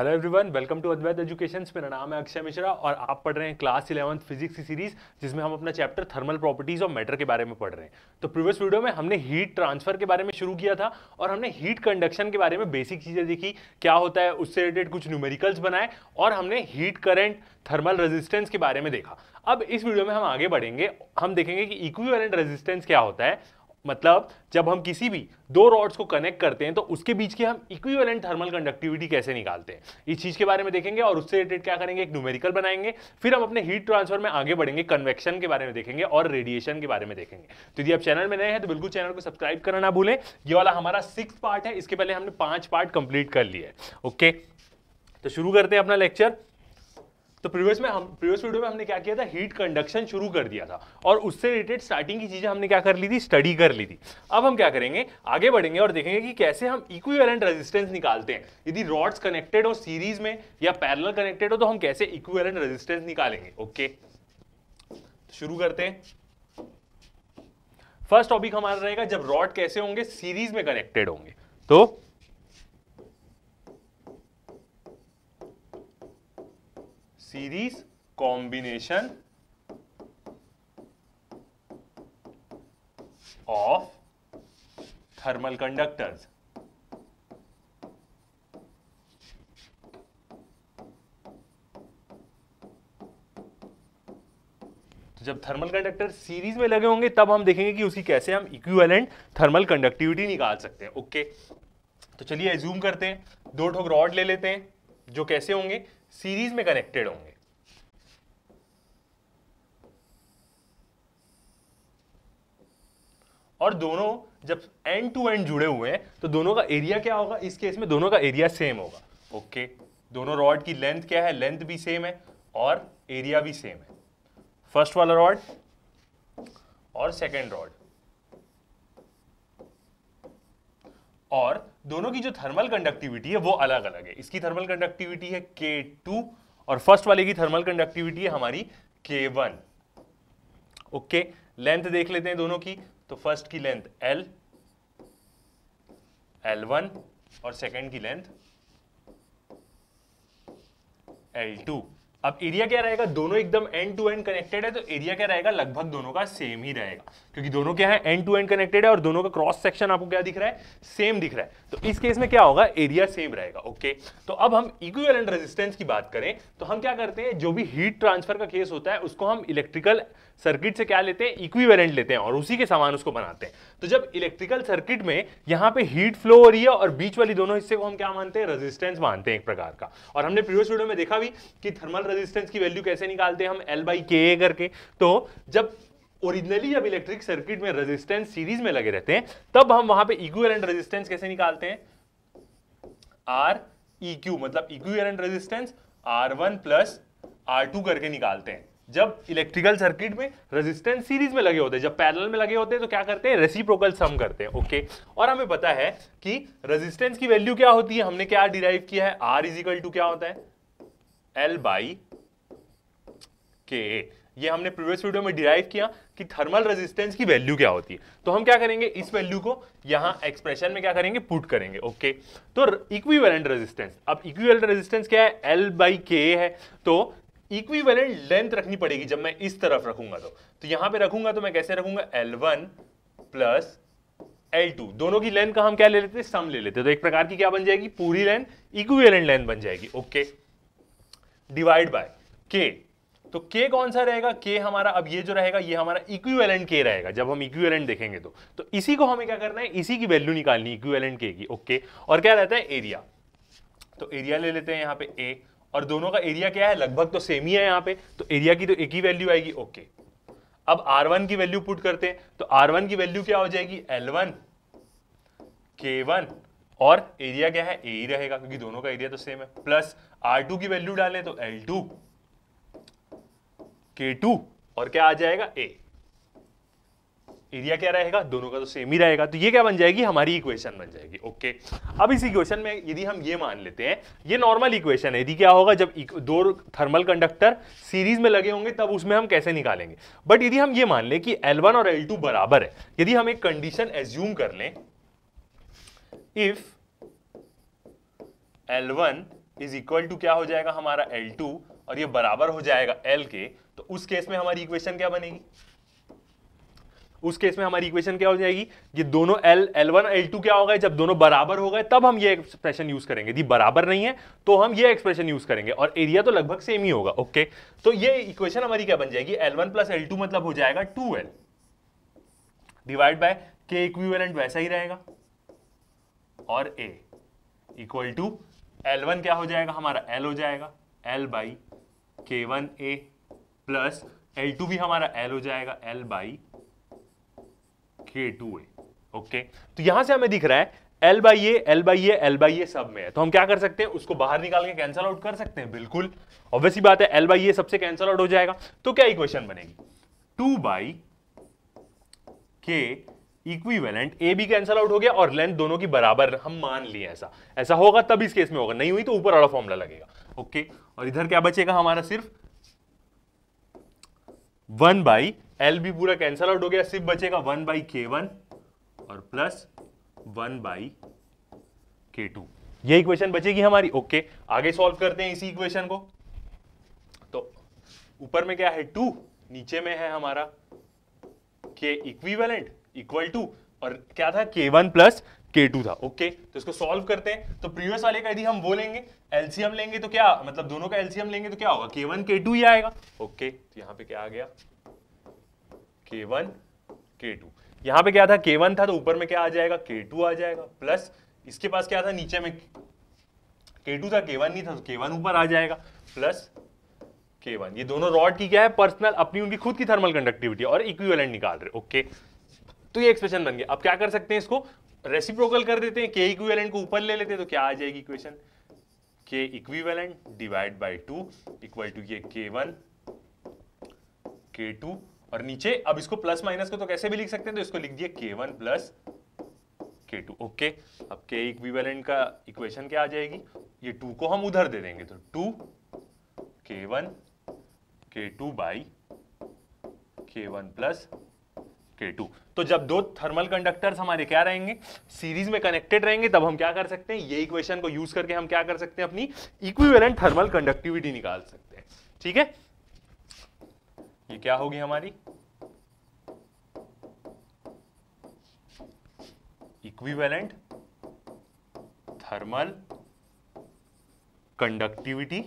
Hello everyone welcome to Advait education मेरा नाम है अक्षय मिश्रा और आप पढ़ रहे हैं क्लास इलेवंथ फिजिक्स की सीरीज जिसमें हम अपना chapter thermal properties of matter के बारे में पढ़ रहे हैं तो प्रीवियस वीडियो में हमने हीट ट्रांसफर के बारे में शुरू किया था और हमने हीट कंडक्शन के बारे में बेसिक चीज़ें देखी क्या होता है उससे रिलेटेड कुछ न्यूमेरिकल्स बनाए और हमने हीट करंट थर्मल रेजिस्टेंस के बारे में देखा अब इस वीडियो में हम आगे बढ़ेंगे हम देखेंगे कि इक्वी रेजिस्टेंस क्या होता है मतलब जब हम किसी भी दो रॉड्स को कनेक्ट करते हैं तो उसके बीच के हम इक्विवेलेंट थर्मल कंडक्टिविटी कैसे निकालते हैं इस चीज के बारे में देखेंगे और उससे रिलेटेड क्या करेंगे एक न्यूमेरिकल बनाएंगे फिर हम अपने हीट ट्रांसफर में आगे बढ़ेंगे कन्वेक्शन के बारे में देखेंगे और रेडिएशन के बारे में देखेंगे तो यदि आप चैनल में नए हैं तो बिल्कुल चैनल को सब्सक्राइब करना ना भूलें ये वाला हमारा सिक्स पार्ट है इसके पहले हमने पांच पार्ट कंप्लीट कर लिए ओके तो शुरू करते हैं अपना लेक्चर तो प्रीवियस में हम प्रीवियस वीडियो में हमने क्या किया था हीट कंडक्शन शुरू कर दिया था और उससे रिलेटेड स्टार्टिंग की चीजें हमने क्या कर ली थी स्टडी कर ली थी अब हम क्या करेंगे आगे बढ़ेंगे और देखेंगे कि कैसे हम इक्विवेलेंट रेजिस्टेंस निकालते हैं यदि रॉड्स कनेक्टेड हो सीरीज में या पैरल कनेक्टेड हो तो हम कैसे इक्विवेलेंट रेजिस्टेंस निकालेंगे ओके तो शुरू करते हैं फर्स्ट टॉपिक हमारा रहेगा जब रॉड कैसे होंगे सीरीज में कनेक्टेड होंगे तो series combination of thermal conductors तो जब थर्मल कंडक्टर सीरीज में लगे होंगे तब हम देखेंगे कि उसी कैसे हम इक्विवेलेंट थर्मल कंडक्टिविटी निकाल सकते हैं ओके तो चलिए एज्यूम करते हैं दो ठोक रॉड ले लेते हैं जो कैसे होंगे सीरीज में कनेक्टेड होंगे और दोनों जब एंड टू एंड जुड़े हुए हैं तो दोनों का एरिया क्या होगा इस केस में दोनों का एरिया सेम होगा ओके okay. दोनों रॉड की लेंथ क्या है लेंथ भी सेम है और एरिया भी सेम है फर्स्ट वाला रॉड और सेकेंड रॉड और दोनों की जो थर्मल कंडक्टिविटी है वो अलग अलग है इसकी थर्मल कंडक्टिविटी है के टू और फर्स्ट वाले की थर्मल कंडक्टिविटी है हमारी के वन ओके लेंथ देख लेते हैं दोनों की तो फर्स्ट की लेंथ एल एल वन और सेकेंड की लेंथ एल टू अब एरिया क्या रहेगा दोनों एकदम एंड टू एंड कनेक्टेड है तो एरिया क्या रहेगा लगभग दोनों का सेम ही रहेगा क्योंकि दोनों क्या है एंड टू एंड कनेक्टेड है और दोनों का क्रॉस सेक्शन आपको क्या दिख रहा है सेम दिख रहा है तो इस केस में क्या होगा एरिया सेम रहेगा ओके तो अब हम इक्विवेलेंट रेजिस्टेंस की बात करें तो हम क्या करते हैं जो भी हीट ट्रांसफर का केस होता है उसको हम इलेक्ट्रिकल सर्किट से क्या लेते हैं इक्विवेलेंट लेते हैं और उसी के समान उसको बनाते हैं तो जब इलेक्ट्रिकल सर्किट में यहाँ पे हीट फ्लो हो रही है और बीच वाली दोनों हिस्से को हम क्या मानते हैं रेजिस्टेंस मानते हैं एक प्रकार का और हमने प्रीवियस वीडियो में देखा भी कि थर्मल रेजिस्टेंस की वैल्यू कैसे निकालते हैं हम एल बाई के करके तो जब ओरिजिनली जब इलेक्ट्रिक सर्किट में रेजिस्टेंस सीरीज में लगे रहते हैं तब हम वहां पे इक्विवेलेंट रेजिस्टेंस कैसे निकालते हैं आर ई क्यू मतलब equivalent resistance R one plus R two करके निकालते हैं जब इलेक्ट्रिकल सर्किट में रेजिस्टेंस सीरीज में लगे होते हैं जब पैरेलल में लगे होते हैं तो क्या करते हैं रेसिप्रोकल सम करते हैं ओके और हमें पता है कि रेजिस्टेंस की वैल्यू क्या होती है हमने क्या डिराइव किया है आर इजिकल टू क्या होता है एल बाई के ये हमने प्रीवियस वीडियो में डिराइव किया कि थर्मल रेजिस्टेंस की वैल्यू क्या होती है तो हम क्या करेंगे इस वैल्यू को यहां एक्सप्रेशन में क्या करेंगे पुट करेंगे ओके तो इक्विवेलेंट रेजिस्टेंस अब इक्विवेलेंट रेजिस्टेंस क्या है एल बाई के है तो इक्विवेलेंट लेंथ रखनी पड़ेगी जब मैं इस तरफ रखूंगा तो तो यहां पर रखूंगा तो मैं कैसे रखूंगा L one plus L two दोनों की लेंथ का हम क्या ले लेते हैं सम ले लेते हैं तो एक प्रकार की क्या बन जाएगी पूरी लेंथ इक्विवेलेंट लेंथ बन जाएगी ओके डिवाइड बाय के तो के कौन सा रहेगा के हमारा अब ये जो रहेगा ये हमारा इक्विवेलेंट के रहेगा जब हम इक्विवेलेंट देखेंगे तो तो इसी को हमें क्या करना है इसी की वैल्यू निकालनी इक्विवेलेंट के की ओके और क्या रहता है एरिया तो एरिया ले लेते हैं यहाँ पे ए और दोनों का एरिया क्या है लगभग तो सेम ही है यहाँ पे तो एरिया की तो एक ही वैल्यू आएगी ओके अब R1 की वैल्यू पुट करते हैं तो R1 की वैल्यू क्या हो जाएगी L1 वन और एरिया क्या है ए ही रहेगा क्योंकि दोनों का एरिया तो सेम है प्लस R2 की वैल्यू डालें तो एल टू के टू और क्या आ जाएगा ए एरिया क्या रहेगा दोनों का तो सेम ही रहेगा तो ये क्या बन जाएगी हमारी इक्वेशन बन जाएगी ओके अब इस इक्वेशन में यदि हम ये मान लेते हैं ये नॉर्मल इक्वेशन है यदि क्या होगा जब दो थर्मल कंडक्टर सीरीज में लगे होंगे तब उसमें हम कैसे निकालेंगे बट यदि हम ये मान लें कि वन और टू बराबर है यदि हम एक कंडीशन एज्यूम कर लें if L1 is equal to क्या हो जाएगा हमारा टू और ये बराबर हो जाएगा एल के तो उस केस में हमारी इक्वेशन क्या बनेगी उस केस में हमारी इक्वेशन क्या हो जाएगी ये दोनों L L one L two क्या हो गए जब दोनों बराबर हो गए तब हम ये एक्सप्रेशन यूज करेंगे यदि बराबर नहीं है तो हम ये एक्सप्रेशन यूज करेंगे और एरिया तो लगभग सेम ही होगा ओके तो ये इक्वेशन हमारी क्या बन जाएगी L one plus L two मतलब हो जाएगा two L divide by K equivalent वैसा ही रहेगा और A equal to L one क्या हो जाएगा हमारा एल हो जाएगा L by K one A plus L two भी हमारा एल हो जाएगा L by K two A okay तो यहां से हमें दिख रहा है L by A L by A L by A सब में है तो हम क्या कर सकते हैं उसको बाहर निकाल के कैंसल आउट कर सकते हैं बिल्कुल ऑब्वियसली बात है एल बाई ए सबसे कैंसल आउट हो जाएगा तो क्या इक्वेशन बनेगी two by K equivalent A भी कैंसल आउट हो गया और लेंथ दोनों की बराबर हम मान लिए ऐसा ऐसा होगा तब इस केस में होगा नहीं हुई तो ऊपर वाला फॉर्मूला लगेगा ओके और इधर क्या बचेगा हमारा सिर्फ वन बाई एल भी पूरा कैंसल आउट हो गया सिर्फ बचेगा वन बाई के वन और plus one by K two ये इक्वेशन बचेगी हमारी ओके आगे सॉल्व करते हैं इसी इक्वेशन को तो ऊपर में क्या है टू नीचे में है हमारा के इक्विवेलेंट इक्वल टू और क्या था K one plus K two था ओके तो इसको सॉल्व करते हैं तो प्रीवियस वाले का यदि हम वो लेंगे एलसीएम लेंगे तो क्या मतलब दोनों का एलसीएम लेंगे तो क्या होगा के वन के टू ही आएगा ओके तो यहां पे क्या आ गया के वन के टू यहां पे क्या था के वन था तो ऊपर में क्या आ जाएगा के टू आ जाएगा प्लस इसके पास क्या था नीचे में के टू था के वन नहीं था तो के वन ऊपर आ जाएगा प्लस K1 ये दोनों रॉड की क्या है पर्सनल अपनी उनकी खुद की थर्मल कंडक्टिविटी और इक्विवेलेंट निकाल रहे ओके तो ये एक्सप्रेशन बन गया अब क्या कर सकते हैं इसको रेसिप्रोकल कर देते हैं के इक्विवेलेंट को ऊपर ले लेते हैं तो क्या आ जाएगी equation K equivalent divide by two equal to ये के वन के टू और नीचे अब इसको प्लस माइनस को तो कैसे भी लिख सकते हैं तो इसको लिख दिए K one plus K two okay अब के इक्विवेलेंट का इक्वेशन क्या आ जाएगी ये टू को हम उधर दे देंगे तो to K one K two by K one plus two तो जब दो थर्मल कंडक्टर्स हमारे क्या रहेंगे सीरीज में कनेक्टेड रहेंगे तब हम क्या कर सकते हैं ये इक्वेशन को यूज करके हम क्या कर सकते हैं अपनी इक्विवेलेंट थर्मल कंडक्टिविटी निकाल सकते हैं ठीक है ये क्या होगी हमारी इक्विवेलेंट थर्मल कंडक्टिविटी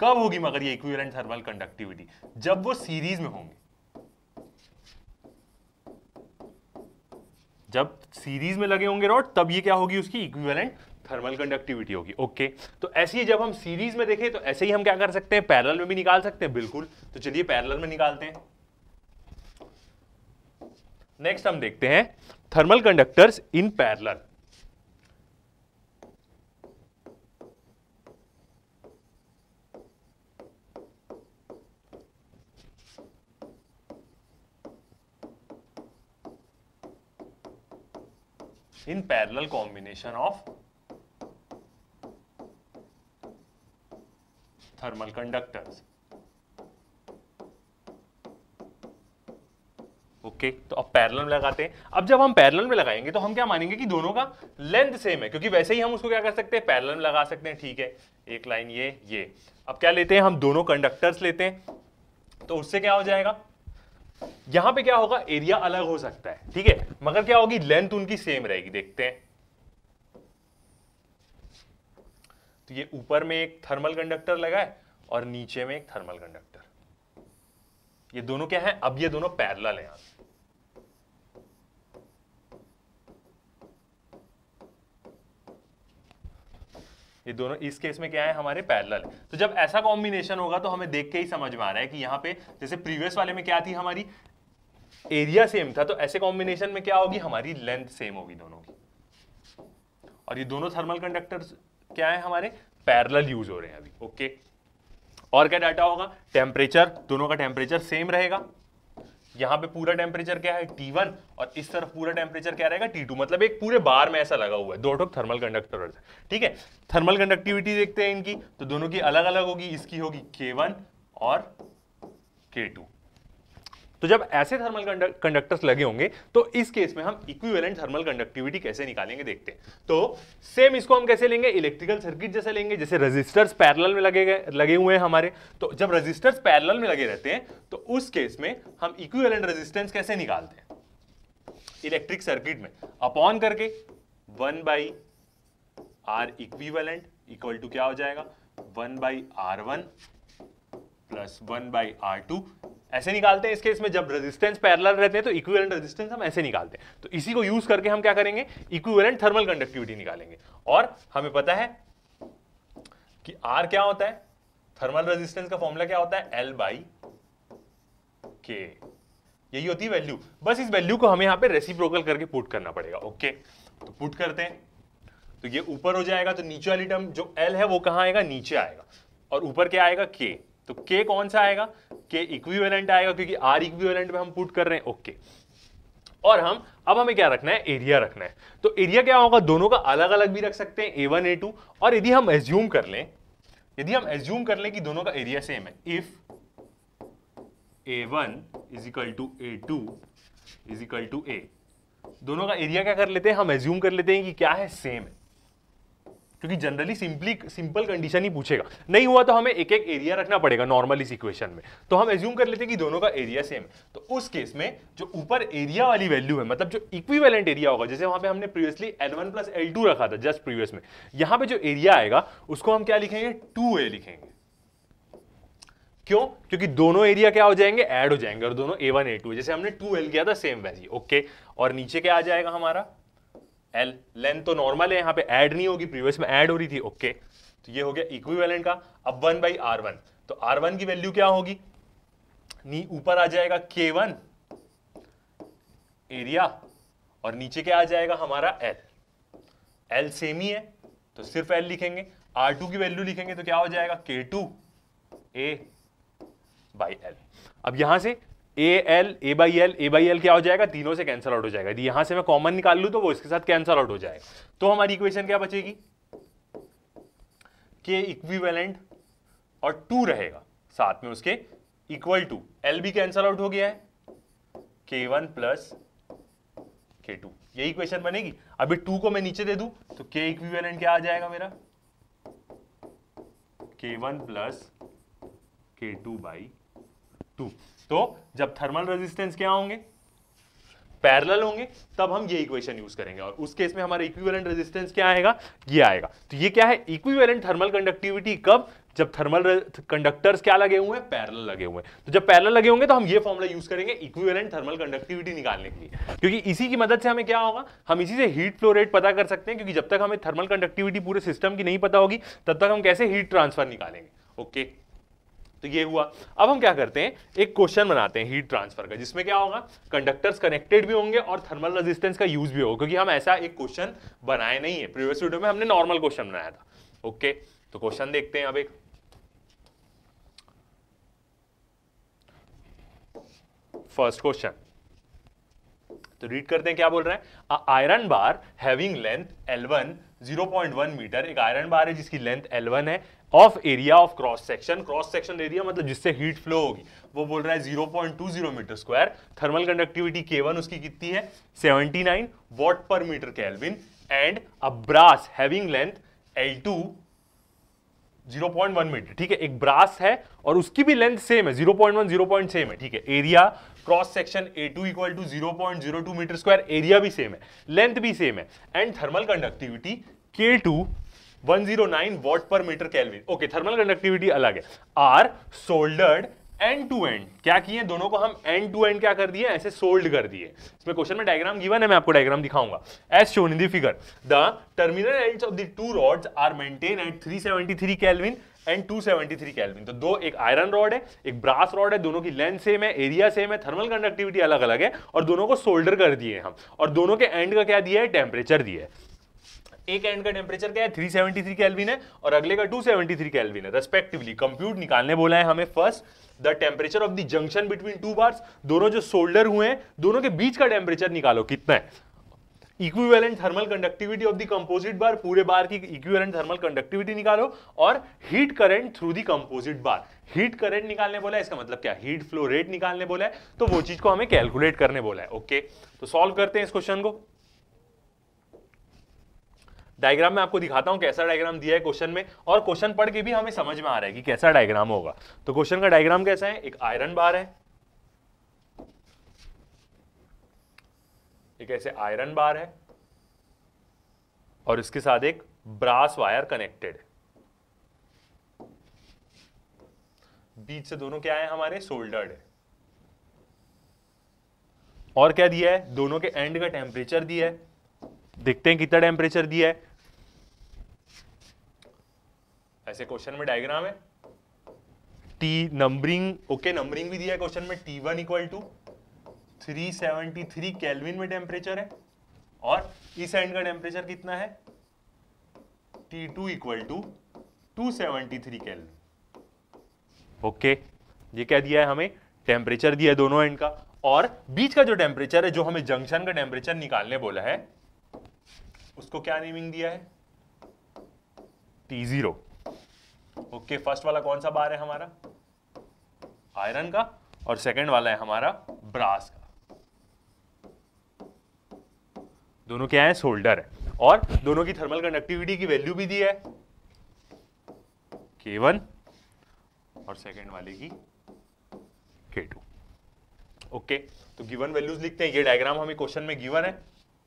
कब होगी मगर ये इक्विवेलेंट थर्मल कंडक्टिविटी जब वो सीरीज में होंगे जब सीरीज में लगे होंगे रॉड तब ये क्या होगी उसकी इक्विवेलेंट थर्मल कंडक्टिविटी होगी ओके तो ऐसे ही जब हम सीरीज में देखें तो ऐसे ही हम क्या कर सकते हैं पैरेलल में भी निकाल सकते हैं बिल्कुल तो चलिए पैरेलल में निकालते हैं नेक्स्ट हम देखते हैं thermal conductors in parallel in parallel combination of thermal conductors okay okay, तो अब पैरेलल में लगाते हैं अब जब हम पैरेलल में लगाएंगे तो हम क्या मानेंगे कि दोनों का लेंथ सेम है क्योंकि वैसे ही हम उसको क्या कर सकते हैं पैरेलल में लगा सकते हैं ठीक है एक लाइन ये ये अब क्या लेते हैं हम दोनों कंडक्टर्स लेते हैं तो उससे क्या हो जाएगा यहां पे क्या होगा एरिया अलग हो सकता है ठीक है मगर क्या होगी लेंथ उनकी सेम रहेगी देखते हैं तो ये ऊपर में एक थर्मल कंडक्टर लगा है और नीचे में एक थर्मल कंडक्टर ये दोनों क्या है अब ये दोनों पैरल है यहां ये दोनों इस केस में क्या है हमारे पैरल तो जब ऐसा कॉम्बिनेशन होगा तो हमें देख के ही समझ में आ रहा है कि यहाँ पे जैसे प्रीवियस वाले में क्या थी हमारी एरिया सेम था तो ऐसे कॉम्बिनेशन में क्या होगी हमारी लेंथ सेम होगी दोनों की और ये दोनों थर्मल कंडक्टर क्या है हमारे पैरल यूज हो रहे हैं अभी ओके और क्या डाटा होगा टेम्परेचर दोनों का टेम्परेचर सेम रहेगा यहाँ पे पूरा टेम्परेचर क्या है टी वन और इस तरफ पूरा टेम्परेचर क्या रहेगा टी टू मतलब एक पूरे बार में ऐसा लगा हुआ है दो टोक थर्मल कंडक्टर ठीक है थर्मल कंडक्टिविटी देखते हैं इनकी तो दोनों की अलग अलग होगी इसकी होगी के वन और के टू तो जब ऐसे थर्मल कंडक्टर्स लगे होंगे तो इस केस में हम इक्विवेलेंट थर्मल कंडक्टिविटी कैसे निकालेंगे देखते हैं तो सेम इसको हम कैसे लेंगे इलेक्ट्रिकल सर्किट जैसे लेंगे जैसे रजिस्टर्स पैरल में लगे गए लगे हुए हैं हमारे तो जब रजिस्टर्स पैरल में लगे रहते हैं तो उस केस में हम इक्विवेलेंट रजिस्टेंस कैसे निकालते हैं इलेक्ट्रिक सर्किट में अपॉन करके one by R equivalent equal to क्या हो जाएगा one by R one plus one by R two ऐसे निकालते हैं इस केस में जब रेजिस्टेंस पैरेलल रहते हैं तो इक्विवेलेंट रेजिस्टेंस हम ऐसे निकालते हैं तो इसी को यूज करके हम क्या करेंगे इक्विवेलेंट थर्मल कंडक्टिविटी निकालेंगे और हमें पता है कि आर क्या होता है थर्मल रेजिस्टेंस का फॉर्मूला क्या होता है एल बाई के यही होती है वैल्यू बस इस वैल्यू को हमें यहां पर रेसिप्रोकल करके पुट करना पड़ेगा ओके तो पुट करते हैं तो ये ऊपर हो जाएगा तो नीचे वाली टर्म जो एल है वो कहां आएगा नीचे आएगा और ऊपर क्या आएगा के तो के कौन सा आएगा के इक्विवेलेंट आएगा क्योंकि आर इक्विवेलेंट में हम पुट कर रहे हैं ओके और हम अब हमें क्या रखना है एरिया रखना है तो एरिया क्या होगा दोनों का अलग अलग भी रख सकते हैं ए वन ए टू और यदि हम एज्यूम कर लें यदि हम एज्यूम कर लें कि दोनों का एरिया सेम है if A one is equal to A two is equal to A दोनों का एरिया क्या कर लेते हैं हम एज्यूम कर लेते हैं कि क्या है सेम है क्योंकि जनरली सिंपली सिंपल कंडीशन ही पूछेगा नहीं हुआ तो हमें एक एक एरिया रखना पड़ेगा नॉर्मल इस इक्वेशन में तो हम एज्यूम कर लेते हैं कि दोनों का एरिया सेम तो उस केस में जो ऊपर एरिया वाली वैल्यू है मतलब जो इक्विवेलेंट एरिया होगा जैसे वहां पे हमने previously L one plus L two रखा था जस्ट प्रीवियस में यहां पर जो एरिया आएगा उसको हम क्या लिखेंगे टू ए लिखेंगे क्यों क्योंकि दोनों एरिया क्या हो जाएंगे ऐड हो जाएंगे और दोनों ए वन ए टू जैसे हमने टू एल किया था सेम वैल्यू ओके और नीचे क्या आ जाएगा हमारा एल लेंथ तो नॉर्मल है यहाँ पे ऐड नहीं होगी प्रीवियस में ऐड हो रही थी ओके okay. तो ये हो गया इक्विवेलेंट का अब वन बाई आर वन तो आर वन की वैल्यू क्या होगी नी ऊपर आ जाएगा के वन एरिया और नीचे क्या आ जाएगा हमारा एल एल सेम ही है तो सिर्फ एल लिखेंगे आर टू की वैल्यू लिखेंगे तो क्या हो जाएगा के टू ए बाई एल अब यहां से A L A by L A by L क्या हो जाएगा तीनों से कैंसल आउट हो जाएगा यदि यहां से मैं कॉमन निकाल लू तो वो इसके साथ कैंसल आउट हो जाएगा तो हमारी इक्वेशन क्या बचेगी के इक्विवेलेंट और टू रहेगा साथ में उसके इक्वल टू एल भी कैंसल आउट हो गया है K one plus K two यही इक्वेशन बनेगी अभी टू को मैं नीचे दे दू तो के इक्विवेलेंट क्या आ जाएगा मेरा K one plus K two by two तो जब थर्मल रेजिस्टेंस क्या होंगे पैरेलल होंगे तब हम ये इक्वेशन यूज करेंगे और उस केस में हमारा इक्विवेलेंट रेजिस्टेंस क्या आएगा ये आएगा तो ये क्या है इक्विवेलेंट थर्मल कंडक्टिविटी कब जब थर्मल कंडक्टर्स क्या लगे हुए हैं पैरेलल लगे हुए हैं तो जब पैरेलल लगे होंगे तो हम ये फॉर्मुला यूज करेंगे इक्विवेलेंट थर्मल कंडक्टिविटी निकालने के लिए क्योंकि इसी की मदद से हमें क्या होगा हम इसी से हीट फ्लो रेट पता कर सकते हैं क्योंकि जब तक हमें थर्मल कंडक्टिविटी पूरे सिस्टम की नहीं पता होगी तब तक हम कैसे हीट ट्रांसफर निकालेंगे ओके okay. तो ये हुआ अब हम क्या करते हैं एक क्वेश्चन बनाते हैं हीट ट्रांसफर का जिसमें क्या होगा कंडक्टर्स कनेक्टेड भी होंगे और थर्मल रेजिस्टेंस का यूज भी होगा क्योंकि हम ऐसा एक क्वेश्चन बनाए नहीं है प्रीवियस वीडियो में हमने नॉर्मल क्वेश्चन बनाया था ओके तो क्वेश्चन देखते हैं अब एक फर्स्ट क्वेश्चन तो रीड करते हैं क्या बोल रहे हैं iron bar having length point 0.1 metre एक आयरन बार है जिसकी लेंथ L1 है of area of cross section cross section area मतलब जिससे हीट फ्लो होगी वो बोल रहा है 0.20 metre square thermal conductivity K1 उसकी कितनी है 79 watt per metre kelvin and a brass having length L L2 0.1 metre ठीक है एक ब्रास है और उसकी भी लेंथ सेम है 0.1 0.7 है ठीक है area cross section A two equal to zero point zero two metre square area भी सेम है लेंथ भी सेम है and thermal conductivity K two 109 watt per metre kelvin okay thermal conductivity अलग है are soldered end to end क्या किए दोनों को हम एंड टू एंड क्या कर दिए ऐसे सोल्ड कर दिए इसमें क्वेश्चन में डायग्राम गिवन है मैं आपको डायग्राम दिखाऊंगा as shown in the figure the terminal ends of the two rods are maintain at 373 kelvin and 273 kelvin तो दो एक आयरन रॉड है एक ब्रास रॉड है दोनों की लेंथ सेम है एरिया सेम है थर्मल कंडक्टिविटी अलग अलग है और दोनों को सोल्डर कर दिए हम और दोनों के एंड का क्या दिया है टेम्परेचर दिया है एक एंड का टेम्परेचर क्या है थ्री सेवेंटी थ्री केल्विन है और अगले का टू सेवेंटी थ्री केल्विन है रेस्पेक्टिवली कंप्यूट निकालने बोला है हमें first the temperature of the junction between two bars दोनों जो सोल्डर हुए हैं दोनों के बीच का टेम्परेचर निकालो कितना है equivalent thermal conductivity of the composite bar पूरे बार की इक्विवेलेंट थर्मल कंडक्टिविटी निकालो और heat current through the composite bar heat current निकालने बोला है इसका मतलब क्या हीट फ्लो रेट निकालने बोला है तो वो चीज को हमें कैलकुलेट करने बोला है ओके okay? तो सॉल्व करते हैं इस क्वेश्चन को डायग्राम में आपको दिखाता हूं कैसा डायग्राम दिया है क्वेश्चन में और क्वेश्चन पढ़ के भी हमें समझ में आ रहा है कि कैसा डायग्राम होगा तो क्वेश्चन का डायग्राम कैसा है एक आयरन बार है एक ऐसे आयरन बार है और इसके साथ एक ब्रास वायर कनेक्टेड बीच से दोनों क्या है हमारे सोल्डर्ड और क्या दिया है दोनों के एंड का टेम्परेचर दिया है देखते हैं कितना टेम्परेचर दिया है ऐसे क्वेश्चन में डायग्राम है टी नंबरिंग ओके नंबरिंग भी दिया है क्वेश्चन में T one equal to three seventy three kelvin में टेम्परेचर है और इस एंड का टेम्परेचर कितना है T two equal to two seventy three kelvin okay ये क्या दिया है हमें टेम्परेचर दिया है दोनों एंड का और बीच का जो टेम्परेचर है जो हमें जंक्शन का टेम्परेचर निकालने बोला है उसको क्या नेमिंग दिया है T zero okay okay, first वाला कौन सा बार है हमारा आयरन का और सेकंड वाला है हमारा ब्रास का दोनों क्या है सोल्डर है और दोनों की थर्मल कंडक्टिविटी की वैल्यू भी दी है के वन और सेकेंड वाले की के टू ओके तो गिवन वैल्यूज लिखते हैं ये डायग्राम हमें क्वेश्चन में गिवन है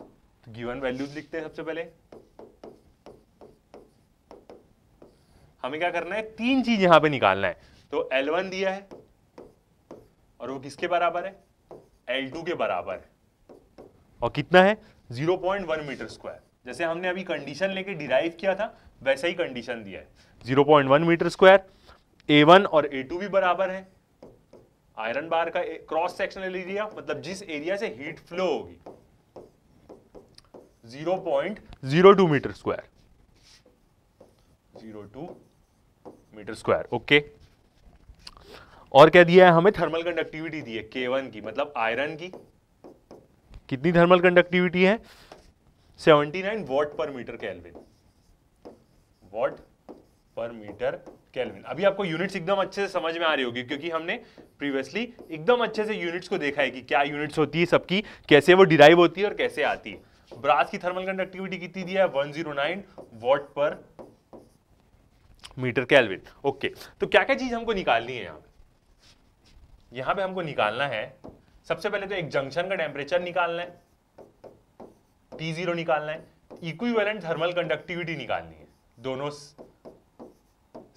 तो गिवन वैल्यूज लिखते हैं सबसे पहले हमें क्या करना है तीन चीज यहां पे निकालना है तो L1 दिया है और वो किसके बराबर है L2 के बराबर है और कितना है 0.1 मीटर स्क्वायर जैसे हमने अभी कंडीशन लेके डिराइव किया था वैसा ही कंडीशन दिया है 0.1 मीटर स्क्वायर A1 और A2 भी बराबर है आयरन बार का क्रॉस सेक्शन ले लीजिए मतलब जिस एरिया से हीट फ्लो होगी 0.02 metre square 02 metre square okay और क्या दिया है हमें थर्मल कंडक्टिविटी दी है के वन की मतलब आयरन की कितनी थर्मल कंडक्टिविटी है 79 watt per metre kelvin watt per metre kelvin अभी आपको यूनिट्स एकदम अच्छे से समझ में आ रही होगी क्योंकि हमने प्रीवियसली एकदम अच्छे से यूनिट्स को देखा है कि क्या यूनिट्स होती है सबकी कैसे वो डिराइव होती है और कैसे आती है ब्रास की थर्मल कंडक्टिविटी कितनी दिया है 109 watt per metre kelvin okay तो क्या क्या चीज़ हमको निकालनी है यहाँ पे यहां पे हमको निकालना है सबसे पहले तो एक जंक्शन का टेम्परेचर निकालना है टी जीरो निकालना है इक्विवेलेंट थर्मल कंडक्टिविटी निकालनी है दोनों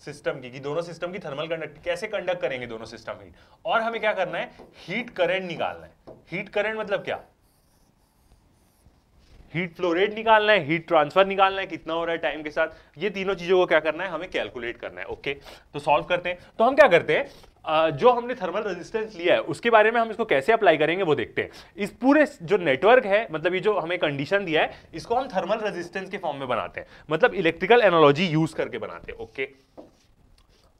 सिस्टम की कि दोनों सिस्टम की थर्मल कंडक्ट कैसे कंडक्ट करेंगे दोनों सिस्टम हीट और हमें क्या करना है हीट करंट निकालना है हीट करंट मतलब क्या हीट फ्लो रेट निकालना है हीट ट्रांसफर निकालना है कितना हो रहा है टाइम के साथ ये तीनों चीजों को क्या करना है हमें कैलकुलेट करना है ओके तो सॉल्व करते हैं तो हम क्या करते हैं जो हमने थर्मल रेजिस्टेंस लिया है उसके बारे में हम इसको कैसे अप्लाई करेंगे वो देखते हैं इस पूरे जो नेटवर्क है मतलब ये जो हमें कंडीशन दिया है इसको हम थर्मल रेजिस्टेंस के फॉर्म में बनाते हैं मतलब इलेक्ट्रिकल एनोलॉजी यूज करके बनाते हैं ओके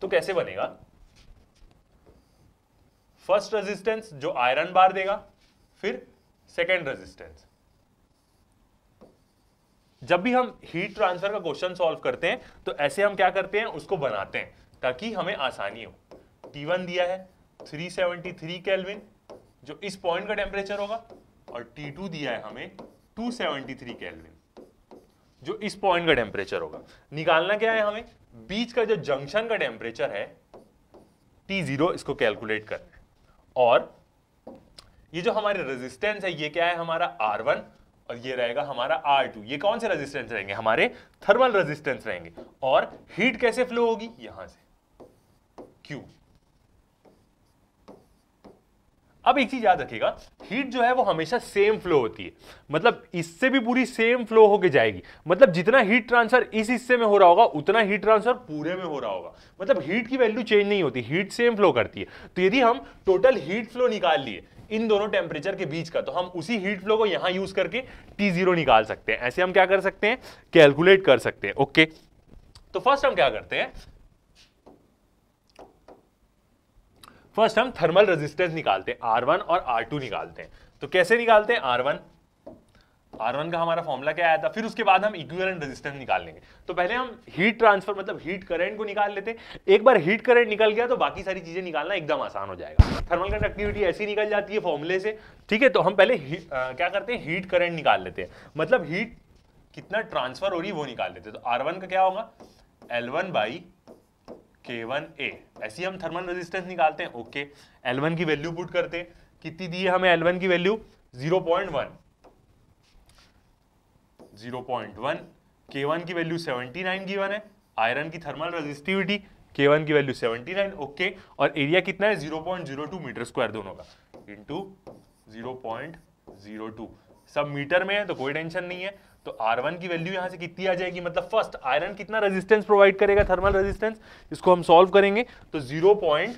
तो कैसे बनेगा फर्स्ट रेजिस्टेंस जो आयरन बार देगा फिर सेकेंड रेजिस्टेंस जब भी हम हीट ट्रांसफर का क्वेश्चन सॉल्व करते हैं तो ऐसे हम क्या करते हैं उसको बनाते हैं ताकि हमें आसानी हो T1 दिया है 373 सेवेंटी जो इस पॉइंट का टेम्परेचर होगा और T2 दिया है हमें 273 सेवेंटी जो इस पॉइंट का टेम्परेचर होगा निकालना क्या है हमें बीच का जो जंक्शन का टेम्परेचर है T0 इसको कैलकुलेट करना है और ये जो हमारे रेजिस्टेंस है ये क्या है हमारा R1 और ये रहेगा हमारा R2 ये कौन से रेजिस्टेंस रहेंगे हमारे थर्मल रेजिस्टेंस रहेंगे और हीट कैसे फ्लो होगी यहां से Q अब एक चीज याद रखिएगा हीट जो है वो हमेशा सेम फ्लो होती है मतलब इससे भी पूरी सेम फ्लो होके जाएगी मतलब जितना हीट ट्रांसफर इस हिस्से में हो रहा होगा उतना हीट ट्रांसफर पूरे में हो रहा होगा मतलब हीट की वैल्यू चेंज नहीं होती हीट सेम फ्लो करती है तो यदि हम टोटल हीट फ्लो निकाल लिए इन दोनों टेम्परेचर के बीच का तो हम उसी हीट फ्लो को यहां यूज करके टी जीरो निकाल सकते हैं ऐसे हम क्या कर सकते हैं कैलकुलेट कर सकते हैं ओके तो फर्स्ट हम क्या करते हैं फर्स्ट हम थर्मल रेजिस्टेंस निकालते हैं आर वन और आर टू निकालते हैं तो कैसे निकालते हैं आर वन आर वन का हमारा फॉर्मूला क्या आया था फिर उसके बाद हम इक्विवेलेंट रेजिस्टेंस निकाल लेंगे तो पहले हम हीट ट्रांसफर मतलब हीट करंट को निकाल लेते हैं एक बार हीट करंट निकल गया तो बाकी सारी चीजें निकालना एकदम आसान हो जाएगा थर्मल कंडक्टिविटी ऐसी निकल जाती है फॉर्मूले से ठीक है तो हम पहले ही, आ, क्या करते हैं हीट करंट निकाल लेते हैं मतलब हीट कितना ट्रांसफर हो रही है वो निकाल लेते तो आर का क्या होगा L one by K one A ऐसी हम थर्मल रेजिस्टेंस निकालते हैं ओके एल की वैल्यू पुट करते हैं कितनी दी है हमें एल की value zero zero point one K one की वैल्यू सेवेंटी 79 गिवन है आयरन की थर्मल रेजिस्टिविटी के वन की वैल्यू सेवेंटी नाइन ओके और एरिया कितना है zero zero point two metre square दोनों का इंटू टू सब मीटर में है तो कोई टेंशन नहीं है तो R1 की वैल्यू यहां से कितनी आ जाएगी मतलब फर्स्ट आयरन कितना रेजिस्टेंस प्रोवाइड करेगा थर्मल रेजिस्टेंस इसको हम सॉल्व करेंगे तो zero point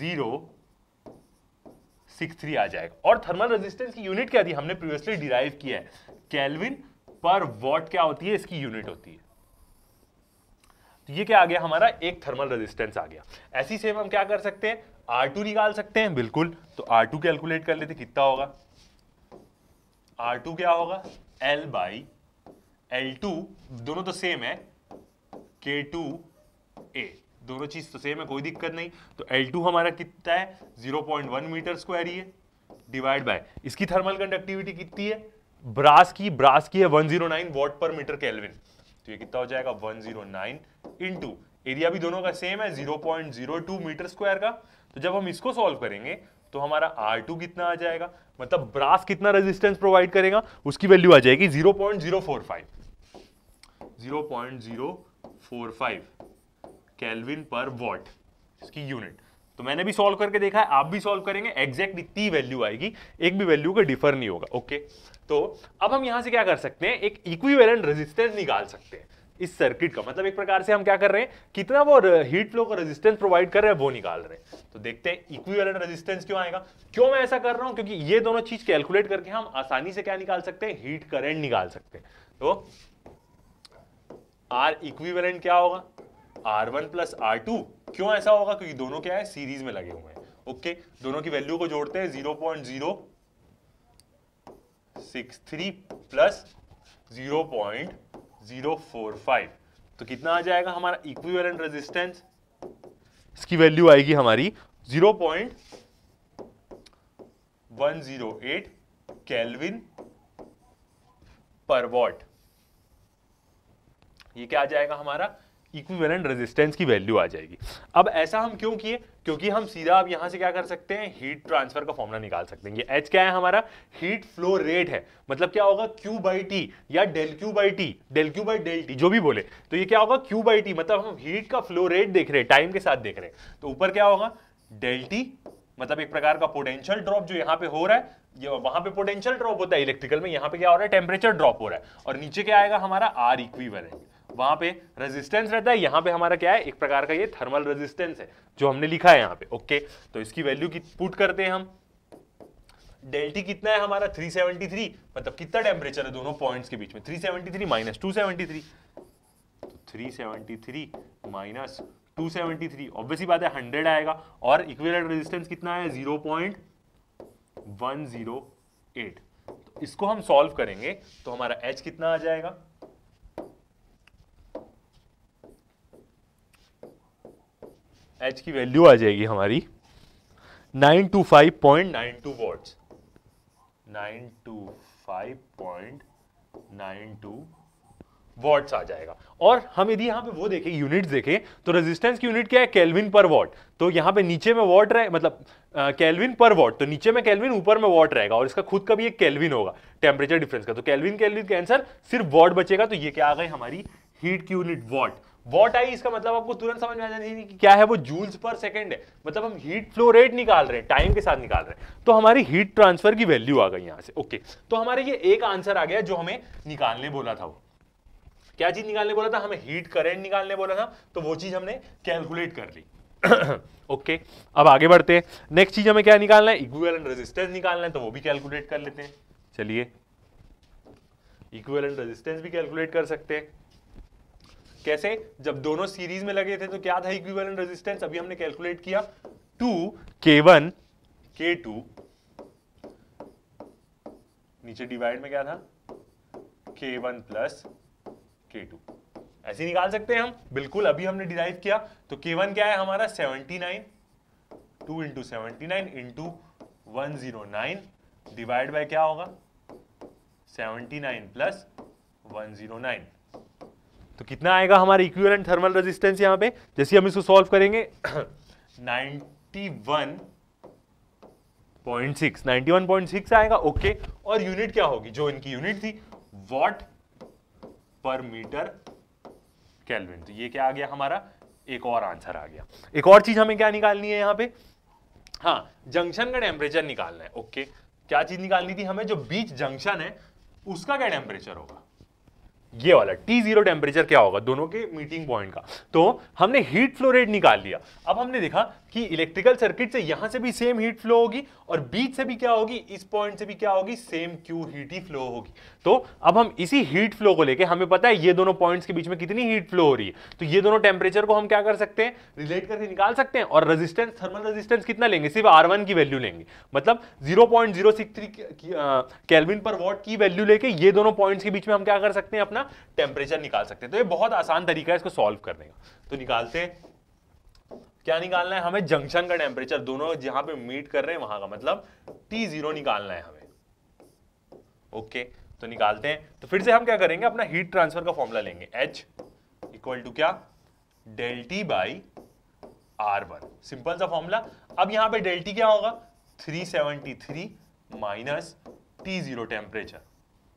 zero six three आ जाएगा और थर्मल रेजिस्टेंस की यूनिट क्या थी हमने प्रीवियसली डिराइव किया है कैलविन पर वॉट क्या होती है इसकी यूनिट होती है तो ये क्या आ गया हमारा एक थर्मल रेजिस्टेंस आ गया ऐसी सेम हम क्या कर सकते हैं आर टू निकाल सकते हैं बिल्कुल तो आर टू कैलकुलेट कर लेते कितना होगा आर टू क्या होगा एल बाई एल टू दोनों तो सेम है के टू ए दोनों चीज़ तो सेम है कोई दिक्कत नहीं तो L2 हमारा कितना है 0.1 मीटर स्क्वायर ही है डिवाइड बाय इसकी थर्मल कंडक्टिविटी कितनी है ब्रास की ब्रास की है 109 zero watt per metre kelvin तो ये कितना हो जाएगा 109 जीरो एरिया भी दोनों का सेम है 0.02 मीटर स्क्वायर का तो जब हम इसको सॉल्व करेंगे तो हमारा R2 कितना आ जाएगा मतलब ब्रास कितना रेजिस्टेंस प्रोवाइड करेगा उसकी वैल्यू आ जाएगी zero point kelvin per watt इसकी यूनिट तो मैंने भी सॉल्व करके देखा है आप भी सॉल्व करेंगे एग्जैक्ट इतनी वैल्यू आएगी एक भी वैल्यू का डिफर नहीं होगा ओके तो अब हम यहां से क्या कर सकते हैं एक इक्विवेलेंट रेजिस्टेंस निकाल सकते हैं इस सर्किट का मतलब एक प्रकार से हम क्या कर रहे हैं कितना वो हीट फ्लो का रेजिस्टेंस प्रोवाइड कर रहे हैं वो निकाल रहे हैं तो देखते हैं इक्विवेलेंट रेजिस्टेंस क्यों आएगा क्यों मैं ऐसा कर रहा हूं क्योंकि ये दोनों चीज कैलकुलेट करके हम आसानी से क्या निकाल सकते हैं हीट करंट निकाल सकते हैं तो आर इक्विवेलेंट क्या होगा R one plus R two क्यों ऐसा होगा क्योंकि दोनों क्या है सीरीज में लगे हुए हैं ओके okay? दोनों की वैल्यू को जोड़ते हैं zero point zero six three plus zero point zero four five तो कितना आ जाएगा हमारा इक्विवेलेंट रेजिस्टेंस इसकी वैल्यू आएगी हमारी zero point one zero eight kelvin per watt ये क्या आ जाएगा हमारा इक्विवेलेंट रेजिस्टेंस की वैल्यू आ जाएगी अब ऐसा हम क्यों किए क्योंकि हम सीधा अब यहां से क्या कर सकते हैं हीट ट्रांसफर का फॉर्मुला निकाल सकते हैं ये एच क्या है हमारा हीट फ्लो रेट है मतलब क्या होगा क्यू बाई टी या del Q by T del Q by del T जो भी बोले तो ये क्या होगा क्यू बाई टी मतलब हम हीट का फ्लो रेट देख रहे हैं टाइम के साथ देख रहे हैं तो ऊपर क्या होगा डेल टी मतलब एक प्रकार का पोटेंशियल ड्रॉप जो यहाँ पे हो रहा है ये वहां पे पोटेंशियल ड्रॉप होता है इलेक्ट्रिकल में यहाँ पे क्या हो रहा है टेम्परेचर ड्रॉप हो रहा है और नीचे क्या आएगा हमारा आर इक्वीवेलेंट वहां पे रेजिस्टेंस रहता है यहां पे हमारा क्या है एक प्रकार का ये थर्मल रेजिस्टेंस है जो हमने लिखा है यहां पे ओके तो इसकी वैल्यू की पुट करते हैं हम डेल्टी कितना है हमारा 373 मतलब कितना टेम्परेचर है दोनों पॉइंट्स के बीच में 373 seventy three minus two seventy three three seventy three minus two seventy three obviously बात है हंड्रेड आएगा और इक्वेल रेजिस्टेंस कितना है zero point one zero eight इसको हम सॉल्व करेंगे तो हमारा एच कितना आ जाएगा एच की वैल्यू आ जाएगी हमारी nine two five point nine two watts nine two five point nine two watts आ जाएगा और हम यदि यहाँ पे वो देखें यूनिट देखें तो रेजिस्टेंस की यूनिट क्या है कैलविन पर वॉट तो यहाँ पे नीचे में वॉट रहे मतलब कैलविन पर वॉट तो नीचे में कैलविन ऊपर में वॉट रहेगा और इसका खुद का भी एक कैलविन होगा टेम्परेचर डिफरेंस का तो कैलविन कैलविन का आंसर सिर्फ वॉट बचेगा तो ये क्या आ गए हमारी हीट की यूनिट वॉट वॉट आई इसका मतलब आपको तुरंत समझ में आ जानी चाहिए कि क्या है वो जूल्स पर सेकेंड है मतलब हम हीट फ्लो रेट निकाल रहे हैं टाइम के साथ निकाल रहे हैं तो हमारी हीट ट्रांसफर की वैल्यू आ गई यहां से ओके तो हमारे ये एक आंसर आ गया जो हमें निकालने बोला था वो क्या चीज निकालने बोला था हमें हीट करेंट निकालने बोला था तो वो चीज हमने कैलकुलेट कर ली ओके okay. अब आगे बढ़ते हैं नेक्स्ट चीज हमें क्या निकालना है इक्विवेलेंट रेजिस्टेंस निकालना है तो वो भी कैलकुलेट कर लेते हैं चलिए इक्विवेलेंट रेजिस्टेंस भी कैलकुलेट कर सकते हैं कैसे जब दोनों सीरीज में लगे थे तो क्या था इक्विवेलेंट रेजिस्टेंस अभी हमने कैलकुलेट किया to K one K to नीचे डिवाइड में क्या था K one plus K to ऐसे निकाल सकते हैं हम बिल्कुल अभी हमने डिराइव किया तो के वन क्या है हमारा seventy nine two into seventy nine into one zero nine divide by क्या होगा seventy nine plus one zero nine तो कितना आएगा हमारे इक्विवेलेंट थर्मल रेजिस्टेंस यहां पे जैसे हम इसको सॉल्व करेंगे 91.6 91.6 आएगा ओके और यूनिट क्या होगी जो इनकी यूनिट थी वॉट पर मीटर कैलविन तो ये क्या आ गया हमारा एक और आंसर आ गया एक और चीज हमें क्या निकालनी है यहां पे हाँ जंक्शन का टेम्परेचर निकालना है ओके क्या चीज निकालनी थी हमें जो बीच जंक्शन है उसका क्या टेम्परेचर होगा ये वाला टी जीरो टेम्परेचर क्या होगा दोनों के मीटिंग पॉइंट का तो हमने हीट फ्लो रेट निकाल लिया अब हमने देखा कि इलेक्ट्रिकल सर्किट से यहां से भी सेम हीट फ्लो होगी और बीच से भी क्या होगी इस पॉइंट से भी क्या होगी सेम क्यू हीट ही फ्लो होगी तो अब हम इसी हीट फ्लो को लेके हमें पता है ये दोनों पॉइंट्स के बीच में कितनी हीट फ्लो हो रही है तो ये दोनों टेम्परेचर को हम क्या कर सकते हैं रिलेट करके निकाल सकते हैं और रजिस्टेंस थर्मल रजिस्टेंस कितना लेंगे सिर्फ आर वन की वैल्यू लेंगे मतलब zero point zero six three kelvin per watt की वैल्यू लेके ये दोनों पॉइंट्स के बीच में हम क्या कर सकते हैं अपना अपना टेम्परेचर निकाल सकते हैं तो ये बहुत आसान तरीका है इसको सॉल्व करने का तो निकालते हैं क्या निकालना है हमें जंक्शन का टेम्परेचर दोनों जहां पे मीट कर रहे हैं वहां का मतलब टी जीरो निकालना है हमें ओके तो निकालते हैं तो फिर से हम क्या करेंगे अपना हीट ट्रांसफर का फॉर्मूला लेंगे एच इक्वल टू क्या del T by R one simple सा फॉर्मूला अब यहां पे डेल्टी क्या होगा 373 माइनस टी जीरो टेम्परेचर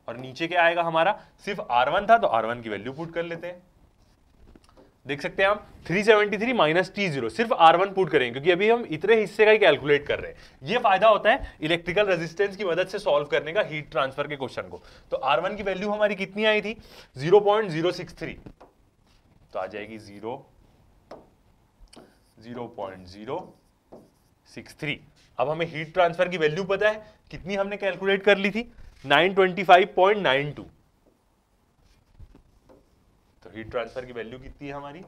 और नीचे क्या आएगा हमारा सिर्फ R1 था तो R1 की वैल्यू पुट कर लेते हैं देख सकते हैं हम 373 seventy three minus T zero सिर्फ आर वन पुट करेंगे क्योंकि अभी हम इतने हिस्से का ही कैलकुलेट कर रहे हैं ये फायदा होता है इलेक्ट्रिकल रेजिस्टेंस की मदद से सॉल्व करने का हीट ट्रांसफर के क्वेश्चन को तो आर वन की वैल्यू हमारी कितनी आई थी 0.063 तो आ जाएगी 0 0.063 अब हमें हीट ट्रांसफर की वैल्यू पता है कितनी हमने कैलकुलेट कर ली थी 925.92 तो हीट ट्रांसफर की वैल्यू कितनी है हमारी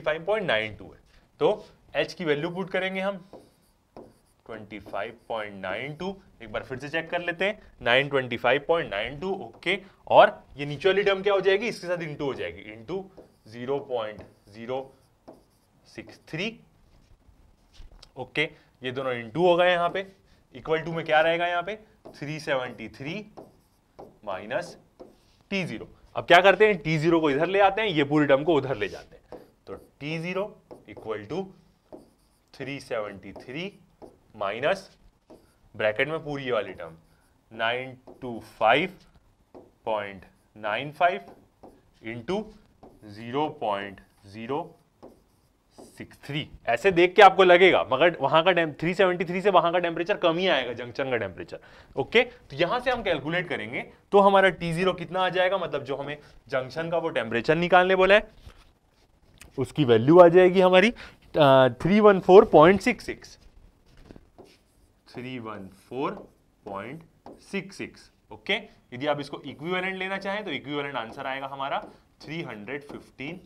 925.92 है तो H की वैल्यू पुट करेंगे हम 25.92 एक बार फिर से चेक कर लेते हैं 925.92 ओके और ये नीचे वाली टर्म क्या हो जाएगी इसके साथ इनटू हो जाएगी इनटू 0.063 ओके ये दोनों इंटू हो गए यहां पे इक्वल टू में क्या रहेगा यहाँ पे 373 seventy three minus T zero अब क्या करते हैं टी जीरो को इधर ले आते हैं ये पूरी टर्म को उधर ले जाते हैं तो T zero equal to three seventy three minus bracket में पूरी वाली term nine two five point nine five into zero point zero ऐसे देख के आपको लगेगा मगर वहां का टेम थ्री सेवेंटी थ्री से वहां का टेम्परेचर कम ही आएगा जंक्शन का टेम्परेचर ओके तो यहां से हम कैलकुलेट करेंगे तो हमारा टी जीरो कितना आ जाएगा मतलब जो हमें जंक्शन का वो टेम्परेचर निकालने बोला है उसकी वैल्यू आ जाएगी हमारी three one four point six six three one four point six six okay यदि आप इसको इक्विवेलेंट लेना चाहें तो इक्विवेलेंट आंसर आएगा हमारा थ्री हंड्रेड फिफ्टीन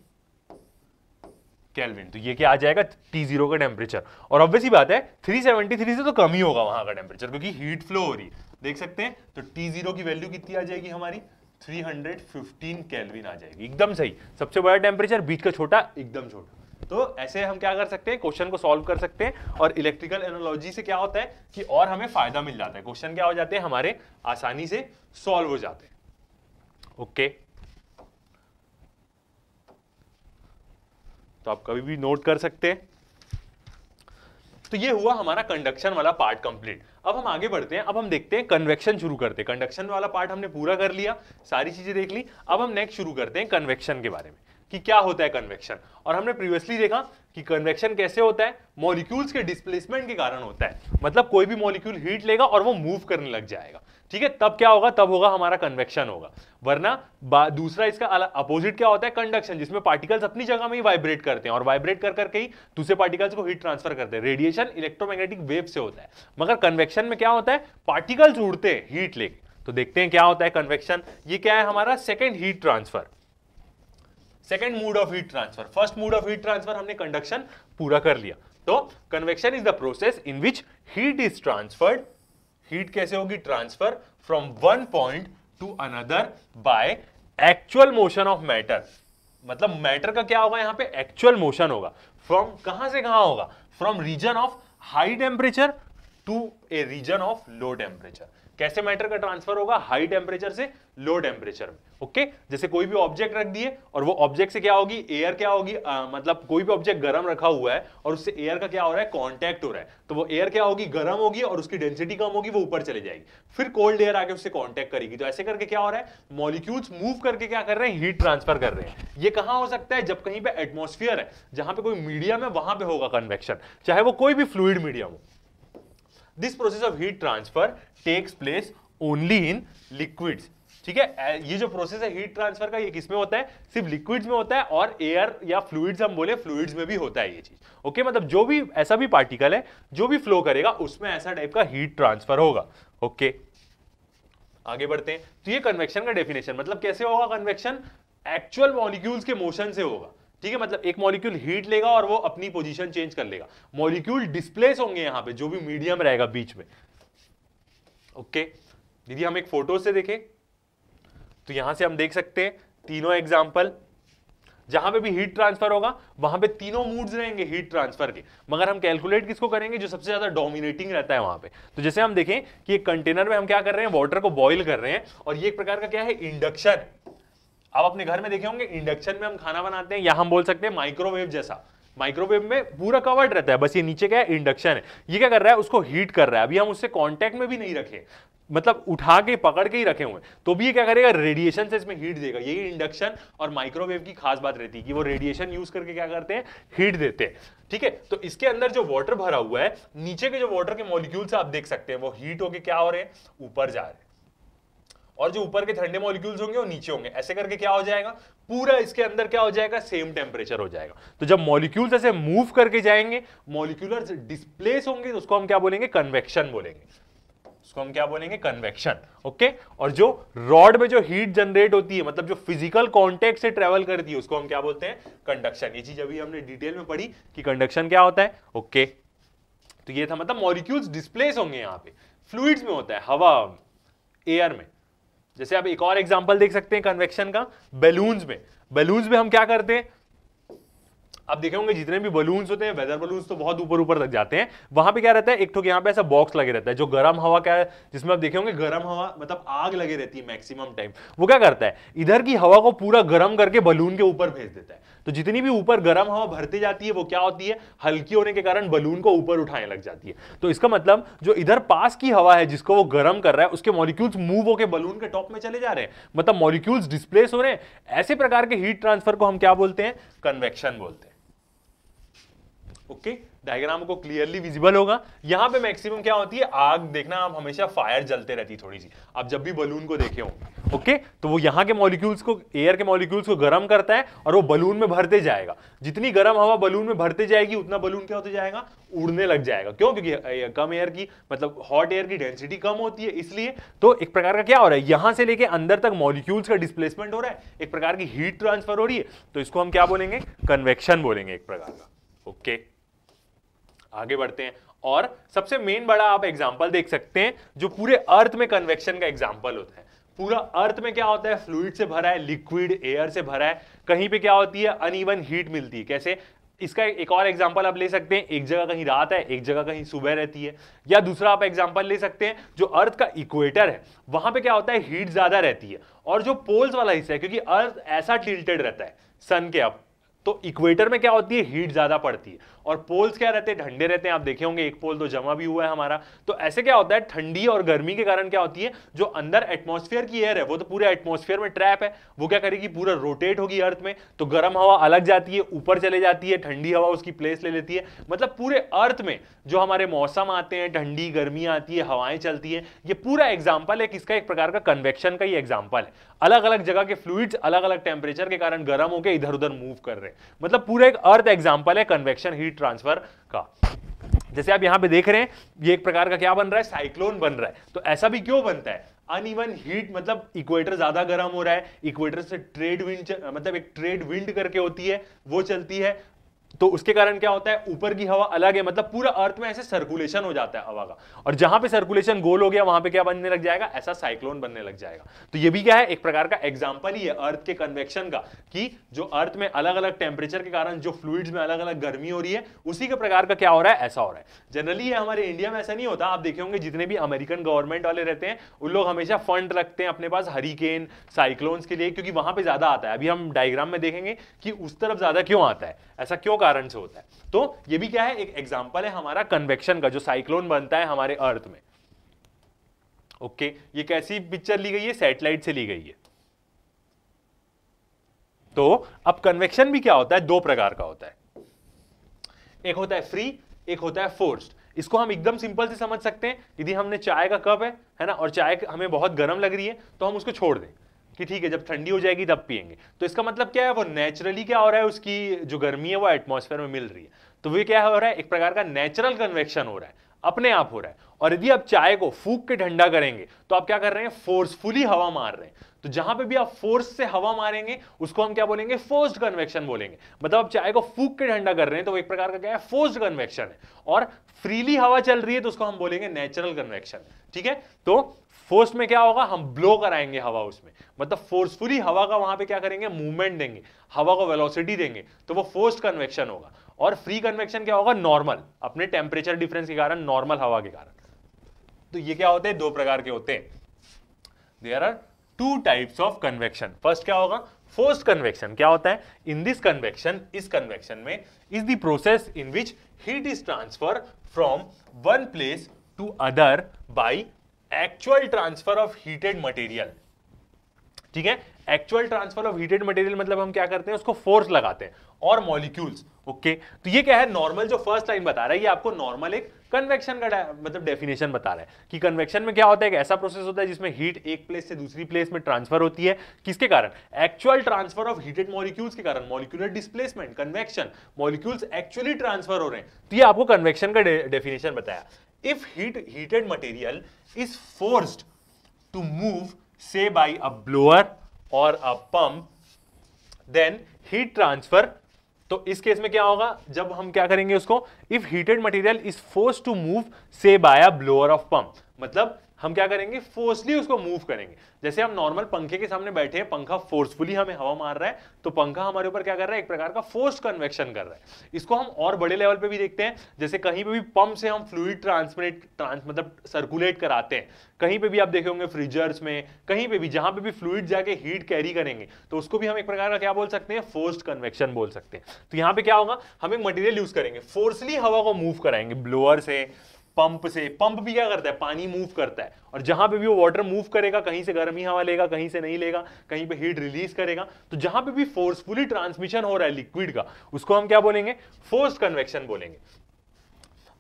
केल्विन तो ये क्या आ जाएगा टी जीरो का टेम्परेचर और ऑब्वियसली बात है थ्री सेवेंटी थ्री से तो कम ही होगा वहां का टेम्परेचर क्योंकि हीट फ्लो हो रही है देख सकते हैं तो टी जीरो की वैल्यू कितनी आ जाएगी हमारी 315 केल्विन आ जाएगी एकदम सही सबसे बड़ा टेम्परेचर बीच का छोटा एकदम छोटा तो ऐसे हम क्या कर सकते हैं क्वेश्चन को सॉल्व कर सकते हैं और इलेक्ट्रिकल एनोलॉजी से क्या होता है कि और हमें फायदा मिल जाता है क्वेश्चन क्या हो जाते हैं हमारे आसानी से सॉल्व हो जाते हैं ओके okay. तो आप कभी भी नोट कर सकते हैं तो ये हुआ हमारा कंडक्शन वाला पार्ट कंप्लीट अब हम आगे बढ़ते हैं अब हम देखते हैं कन्वेक्शन शुरू करते हैं कंडक्शन वाला पार्ट हमने पूरा कर लिया सारी चीजें देख ली अब हम नेक्स्ट शुरू करते हैं कन्वेक्शन के बारे में कि क्या होता है कन्वेक्शन और हमने प्रीवियसली देखा कि कन्वेक्शन कैसे होता है मॉलिक्यूल्स के डिस्प्लेसमेंट के कारण होता है मतलब कोई भी मॉलिक्यूल हीट लेगा और वो मूव करने लग जाएगा ठीक है तब क्या होगा तब होगा हमारा कन्वेक्शन होगा वरना दूसरा इसका अपोजिट क्या होता है कंडक्शन जिसमें पार्टिकल्स अपनी जगह में ही वाइब्रेट करते हैं और वाइब्रेट कर करके ही दूसरे पार्टिकल्स को हीट ट्रांसफर करते हैं रेडिएशन इलेक्ट्रोमैग्नेटिक वेव से होता है मगर कन्वेक्शन में क्या होता है पार्टिकल्स उड़ते हैं हीट लेके तो देखते हैं क्या होता है कन्वेक्शन ये क्या है हमारा second heat transfer second mode of heat transfer first mode of heat transfer हमने कंडक्शन पूरा कर लिया तो convection is the process in which heat is transferred heat कैसे होगी transfer from one point to another by actual motion of matter मतलब matter का क्या होगा यहां पे एक्चुअल मोशन होगा फ्रॉम कहां से कहां होगा from region of high temperature to a region of low temperature कैसे मैटर का ट्रांसफर होगा हाई टेम्परेचर से लो टेम्परेचर में ओके जैसे कोई भी ऑब्जेक्ट रख दिए और वो ऑब्जेक्ट से क्या होगी एयर क्या होगी आ, मतलब कोई भी ऑब्जेक्ट गर्म रखा हुआ है और उससे एयर का क्या हो रहा है कॉन्टैक्ट हो रहा है तो वो एयर क्या होगी गर्म होगी और उसकी डेंसिटी कम होगी वो ऊपर चले जाएगी फिर कोल्ड एयर आके उससे कॉन्टैक्ट करेगी तो ऐसे करके क्या हो रहा है मॉलिक्यूल्स मूव करके क्या कर रहे हैं हीट ट्रांसफर कर रहे हैं ये कहां हो सकता है जब कहीं पर एटमोस्फियर है जहां पर कोई मीडियम है वहां पर होगा कन्वेक्शन चाहे वो कोई भी फ्लूड मीडियम हो this process of heat transfer takes place only in liquids ठीक है ये जो प्रोसेस है हीट ट्रांसफर का ये किसमें होता है सिर्फ लिक्विड्स में होता है और एयर या फ्लूड्स हम बोले फ्लूड्स में भी होता है ये चीज ओके मतलब जो भी ऐसा भी पार्टिकल है जो भी फ्लो करेगा उसमें ऐसा टाइप का हीट ट्रांसफर होगा ओके आगे बढ़ते हैं तो ये कन्वेक्शन का डेफिनेशन मतलब कैसे होगा कन्वेक्शन एक्चुअल मॉलिक्यूल्स के मोशन से होगा ठीक है मतलब एक मॉलिक्यूल हीट लेगा और वो अपनी पोजीशन चेंज कर लेगा मॉलिक्यूल डिस्प्लेस होंगे यहां पे जो भी मीडियम रहेगा बीच में ओके दीदी हम एक फोटो से देखें तो यहां से हम देख सकते हैं तीनों एग्जाम्पल जहां पे भी हीट ट्रांसफर होगा वहां पे तीनों मूड्स रहेंगे हीट ट्रांसफर के मगर हम कैलकुलेट किसको करेंगे जो सबसे ज्यादा डोमिनेटिंग रहता है वहां पे तो जैसे हम देखें कि एक कंटेनर में हम क्या कर रहे हैं वाटर को बॉईल कर रहे हैं और ये एक प्रकार का क्या है इंडक्शन आप अपने घर में देखे होंगे इंडक्शन में हम खाना बनाते हैं या हम बोल सकते हैं माइक्रोवेव जैसा माइक्रोवेव में पूरा कवर्ड रहता है बस ये नीचे क्या है इंडक्शन है ये क्या कर रहा है उसको हीट कर रहा है अभी हम उससे कॉन्टेक्ट में भी नहीं रखे मतलब उठा के पकड़ के ही रखे हुए तो भी ये क्या करेगा रेडिएशन से इसमें हीट देगा यही इंडक्शन और माइक्रोवेव की खास बात रहती है कि वो रेडिएशन यूज करके क्या करते हैं हीट देते हैं ठीक है तो इसके अंदर जो वाटर भरा हुआ है नीचे के जो वाटर के मॉलिक्यूल्स आप देख सकते हैं वो हीट होके क्या हो रहे हैं ऊपर जा रहे हैं और जो ऊपर के ठंडे मॉलिक्यूल्स होंगे वो नीचे होंगे ऐसे करके क्या हो जाएगा पूरा इसके अंदर क्या हो जाएगा सेम टेम्परेचर हो जाएगा तो जब मॉलिक्यूल्स ऐसे मूव करके जाएंगे मॉलिक्यूलर डिस्प्लेस होंगे तो उसको हम क्या बोलेंगे कन्वेक्शन बोलेंगे उसको हम क्या बोलेंगे कन्वेक्शन ओके और जो रॉड में जो हीट जनरेट होती है मतलब जो फिजिकल कॉन्टेक्ट से ट्रेवल करती है उसको हम क्या बोलते हैं कंडक्शन ये चीज अभी हमने डिटेल में पढ़ी कि कंडक्शन क्या होता है ओके तो ये था मतलब मॉलिक्यूल्स डिस्प्लेस होंगे यहाँ पे फ्लूइड्स में होता है हवा एयर में जैसे आप एक और एग्जाम्पल देख सकते हैं कन्वेक्शन का बेलून्स में बैलून्स में हम क्या करते हैं आप देखे होंगे जितने भी बलून्स होते हैं वेदर बलून्स तो बहुत ऊपर ऊपर तक जाते हैं वहां पे क्या रहता है एक ठोक यहाँ पे ऐसा बॉक्स लगे रहता है जो गर्म हवा क्या है जिसमें आप देखे होंगे गर्म हवा मतलब आग लगे रहती है मैक्सिमम टाइम वो क्या करता है इधर की हवा को पूरा गर्म करके बलून के ऊपर भेज देता है तो जितनी भी ऊपर गर्म हवा भरती जाती है वो क्या होती है हल्की होने के कारण बलून को ऊपर उठाने लग जाती है तो इसका मतलब जो इधर पास की हवा है जिसको वो गर्म कर रहा है उसके मॉलिक्यूल्स मूव होकर बलून के टॉप में चले जा रहे हैं मतलब मॉलिक्यूल्स डिस्प्लेस हो रहे हैं ऐसे प्रकार के हीट ट्रांसफर को हम क्या बोलते हैं कन्वेक्शन बोलते हैं ओके okay? डायग्राम को क्लियरली विजिबल होगा यहाँ पे मैक्सिमम क्या होती है आग देखना आप हमेशा फायर जलते रहती थोड़ी सी आप जब भी बलून को देखे होंगे ओके तो वो यहाँ के मॉलिक्यूल्स को एयर के मॉलिक्यूल्स को गर्म करता है और वो बलून में भरते जाएगा जितनी गर्म हवा बलून में भरते जाएगी उतना बलून क्या होता जाएगा उड़ने लग जाएगा क्यों क्योंकि कम एयर की मतलब हॉट एयर की डेंसिटी कम होती है इसलिए तो एक प्रकार का क्या हो रहा है यहां से लेके अंदर तक मॉलिक्यूल्स का डिस्प्लेसमेंट हो रहा है एक प्रकार की हीट ट्रांसफर हो रही है तो इसको हम क्या बोलेंगे कन्वेक्शन बोलेंगे एक प्रकार का ओके okay. आगे बढ़ते हैं और सबसे मेन बड़ा आप एग्जाम्पल देख सकते हैं जो पूरे अर्थ में कन्वेक्शन का एग्जाम्पल होता है पूरा अर्थ में क्या होता है फ्लूड से भरा है लिक्विड एयर से भरा है कहीं पे क्या होती है अनइवन हीट मिलती है कैसे इसका एक और एग्जाम्पल आप ले सकते हैं एक जगह कहीं रात है एक जगह कहीं सुबह रहती है या दूसरा आप एग्जाम्पल ले सकते हैं जो अर्थ का इक्वेटर है वहां पे क्या होता है हीट ज्यादा रहती है और जो पोल्स वाला हिस्सा है क्योंकि अर्थ ऐसा टिल्टेड रहता है सन के अब तो इक्वेटर में क्या होती है हीट ज्यादा पड़ती है और पोल्स क्या रहते हैं ठंडे रहते हैं आप देखे होंगे एक पोल तो जमा भी हुआ है हमारा तो ऐसे क्या होता है ठंडी और गर्मी के कारण क्या होती है जो अंदर एटमोस्फेयर की एयर है वो तो पूरे एटमोस्फेयर में ट्रैप है वो क्या करेगी पूरा रोटेट होगी अर्थ में तो गर्म हवा अलग जाती है ऊपर चले जाती है ठंडी हवा उसकी प्लेस ले लेती है मतलब पूरे अर्थ में जो हमारे मौसम आते हैं ठंडी गर्मी आती है हवाएं चलती है ये पूरा एग्जाम्पल है किसका एक प्रकार का कन्वेक्शन का ही एग्जाम्पल है अलग अलग जगह के फ्लूड्स अलग अलग टेम्परेचर के कारण गर्म होकर इधर उधर मूव कर रहे हैं मतलब पूरा एक अर्थ एग्जाम्पल है कन्वेक्शन हीट ट्रांसफर का जैसे आप यहां पे देख रहे हैं ये एक प्रकार का क्या बन रहा है साइक्लोन बन रहा है तो ऐसा भी क्यों बनता है अनइवन हीट मतलब इक्वेटर ज्यादा गर्म हो रहा है इक्वेटर से ट्रेड विंड मतलब एक ट्रेड विंड करके होती है वो चलती है तो उसके कारण क्या होता है ऊपर की हवा अलग है मतलब पूरा अर्थ में ऐसे सर्कुलेशन हो जाता है हवा का और जहां पे सर्कुलेशन गोल हो गया वहां पे क्या बनने लग जाएगा ऐसा साइक्लोन बनने लग जाएगा तो ये भी क्या है एक प्रकार का एग्जाम्पल ही है अर्थ के कन्वेक्शन का कि जो अर्थ में अलग अलग टेम्परेचर के कारण जो फ्लूड में अलग अलग गर्मी हो रही है उसी के प्रकार का क्या हो रहा है ऐसा हो रहा है जनरली ये हमारे इंडिया में ऐसा नहीं होता आप देखे होंगे जितने भी अमेरिकन गवर्नमेंट वाले रहते हैं उन लोग हमेशा फंड रखते हैं अपने पास हरिकेन साइक्लोन्स के लिए क्योंकि वहां पर ज्यादा आता है अभी हम डायग्राम में देखेंगे कि उस तरफ ज्यादा क्यों आता है ऐसा क्यों कारण से होता है तो ये भी क्या है एक एग्जाम्पल है हमारा कन्वेक्शन का जो साइक्लोन बनता है हमारे अर्थ में ओके okay, ये कैसी पिक्चर ली गई है सैटेलाइट से ली गई है तो अब कन्वेक्शन भी क्या होता है दो प्रकार का होता है एक होता है फ्री एक होता है फोर्स्ड इसको हम एकदम सिंपल से समझ सकते हैं यदि हमने चाय का कप है है ना और चाय हमें बहुत गर्म लग रही है तो हम उसको छोड़ दें कि ठीक है जब ठंडी हो जाएगी तब पियेंगे तो इसका मतलब क्या है वो नेचुरली क्या हो रहा है उसकी जो गर्मी है वो एटमोसफेयर में मिल रही है तो वे क्या हो रहा है एक प्रकार का नेचुरल कन्वेक्शन हो रहा है अपने आप हो रहा है और यदि आप चाय को फूक के ठंडा करेंगे तो आप क्या कर रहे हैं फोर्सफुली हवा मार रहे हैं तो जहां पे भी आप फोर्स से हवा मारेंगे उसको हम क्या बोलेंगे फोर्स्ड कन्वेक्शन बोलेंगे मतलब आप चाय को फूक के ठंडा कर रहे हैं तो वो एक प्रकार का क्या है फोर्स्ड कन्वेक्शन है और फ्रीली हवा चल रही है तो उसको हम बोलेंगे नेचुरल कन्वेक्शन ठीक है तो फोर्स में क्या होगा हम ब्लो कराएंगे हवा उसमें मतलब फोर्सफुली हवा का वहां पे क्या करेंगे मूवमेंट देंगे हवा को वेलोसिटी देंगे तो वो फोर्स कन्वेक्शन होगा और फ्री कन्वेक्शन क्या होगा नॉर्मल अपने टेम्परेचर डिफरेंस के कारण नॉर्मल हवा के कारण तो ये क्या होते हैं दो प्रकार के होते हैं there are two types of convection first क्या होगा फोर्स कन्वेक्शन क्या होता है इन दिस कन्वेक्शन इस कन्वेक्शन में is the process in which heat is transfer from one place to other by actual transfer of heated material ठीक है actual transfer of heated material मतलब हम क्या करते हैं उसको फोर्स लगाते हैं और मॉलिक्यूल्स ओके तो ये क्या है नॉर्मल जो फर्स्ट लाइन बता रहा है ये आपको नॉर्मल एक कन्वेक्शन का मतलब डेफिनेशन बता रहा है कि कन्वेक्शन में क्या होता है एक ऐसा प्रोसेस होता है जिसमें हीट एक प्लेस से दूसरी प्लेस में ट्रांसफर होती है किसके कारण actual transfer of heated molecules के कारण molecular displacement convection molecules actually transfer हो रहे हैं तो ये आपको कन्वेक्शन का डेफिनेशन बताया if heat heated material is forced to move say by a blower or a pump then heat transfer तो इस केस में क्या होगा जब हम क्या करेंगे उसको if heated material is force to move say by a blower of pump मतलब हम क्या करेंगे फोर्सली उसको मूव करेंगे जैसे हम नॉर्मल पंखे के सामने बैठे हैं पंखा फोर्सफुली हमें हवा मार रहा है तो पंखा हमारे ऊपर क्या कर रहा है एक प्रकार का फोर्स कन्वेक्शन कर रहा है इसको हम और बड़े लेवल पे भी देखते हैं जैसे कहीं पे भी पंप से हम फ्लूड ट्रांसमिट ट्रांस मतलब सर्कुलेट कराते हैं कहीं पे भी आप देखे होंगे फ्रीजर्स में कहीं पे भी जहां पे भी फ्लूड जाके हीट कैरी करेंगे तो उसको भी हम एक प्रकार का क्या बोल सकते हैं फोर्स्ड कन्वेक्शन बोल सकते हैं तो यहाँ पे क्या होगा हम एक मटेरियल यूज करेंगे फोर्सली हवा को मूव कराएंगे ब्लोअर से पंप से पंप भी क्या करता है पानी मूव करता है और जहां पे भी वो वाटर मूव करेगा कहीं से गर्मी हवा लेगा कहीं से नहीं लेगा कहीं पे हीट रिलीज करेगा तो जहां पे भी फोर्सफुली ट्रांसमिशन हो रहा है लिक्विड का उसको हम क्या बोलेंगे फोर्स कन्वेक्शन बोलेंगे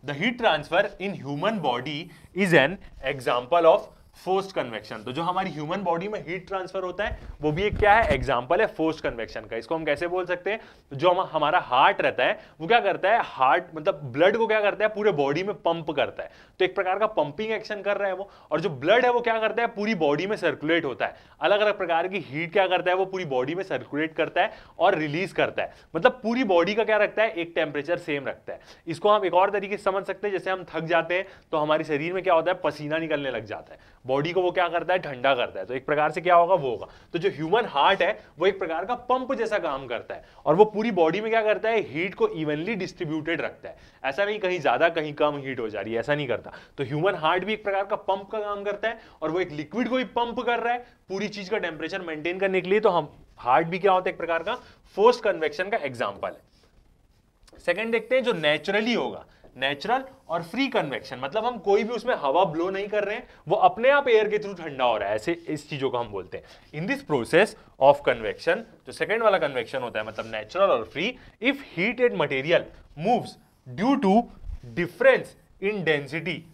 the heat transfer in human body is an example of forced convection तो जो हमारी ह्यूमन बॉडी में हीट ट्रांसफर होता है वो भी एक क्या है एग्जाम्पल है फोर्स्ड कन्वेक्शन का इसको हम कैसे बोल सकते हैं तो जो हम हमारा हार्ट रहता है वो क्या करता है हार्ट मतलब ब्लड को क्या करता है पूरे बॉडी में पंप करता है तो एक प्रकार का पंपिंग एक्शन कर रहा है वो और जो ब्लड है वो क्या करता है पूरी बॉडी में सर्कुलेट होता है अलग अलग प्रकार की हीट क्या करता है वो पूरी बॉडी में सर्कुलेट करता है और रिलीज करता है मतलब पूरी बॉडी का क्या रखता है एक टेम्परेचर सेम रखता है इसको हम एक और तरीके से समझ सकते हैं जैसे हम थक जाते हैं तो हमारे शरीर में क्या होता है पसीना निकलने लग जाता है बॉडी को वो क्या करता है ठंडा करता है तो एक प्रकार से क्या होगा वो होगा तो जो ह्यूमन हार्ट है वो एक प्रकार का पंप जैसा काम करता है और वो पूरी बॉडी में क्या करता है हीट को इवनली डिस्ट्रीब्यूटेड रखता है ऐसा नहीं कहीं ज्यादा कहीं कम हीट हो जा रही है ऐसा नहीं करता तो ह्यूमन हार्ट भी एक प्रकार का पंप का काम करता है और वो एक लिक्विड को भी पंप कर रहा है पूरी चीज का टेम्परेचर मेंटेन करने के लिए तो हम हार्ट भी क्या होता है एक प्रकार का फोर्स कन्वेक्शन का एग्जाम्पल है सेकेंड देखते हैं जो नेचुरली होगा नेचुरल और फ्री कन्वेक्शन मतलब हम कोई भी उसमें हवा ब्लो नहीं कर रहे हैं वो अपने आप एयर के थ्रू ठंडा हो रहा है ऐसे इस चीजों को हम बोलते हैं in this process of convection जो सेकेंड वाला कन्वेक्शन होता है मतलब नेचुरल और free if heated material moves due to difference in density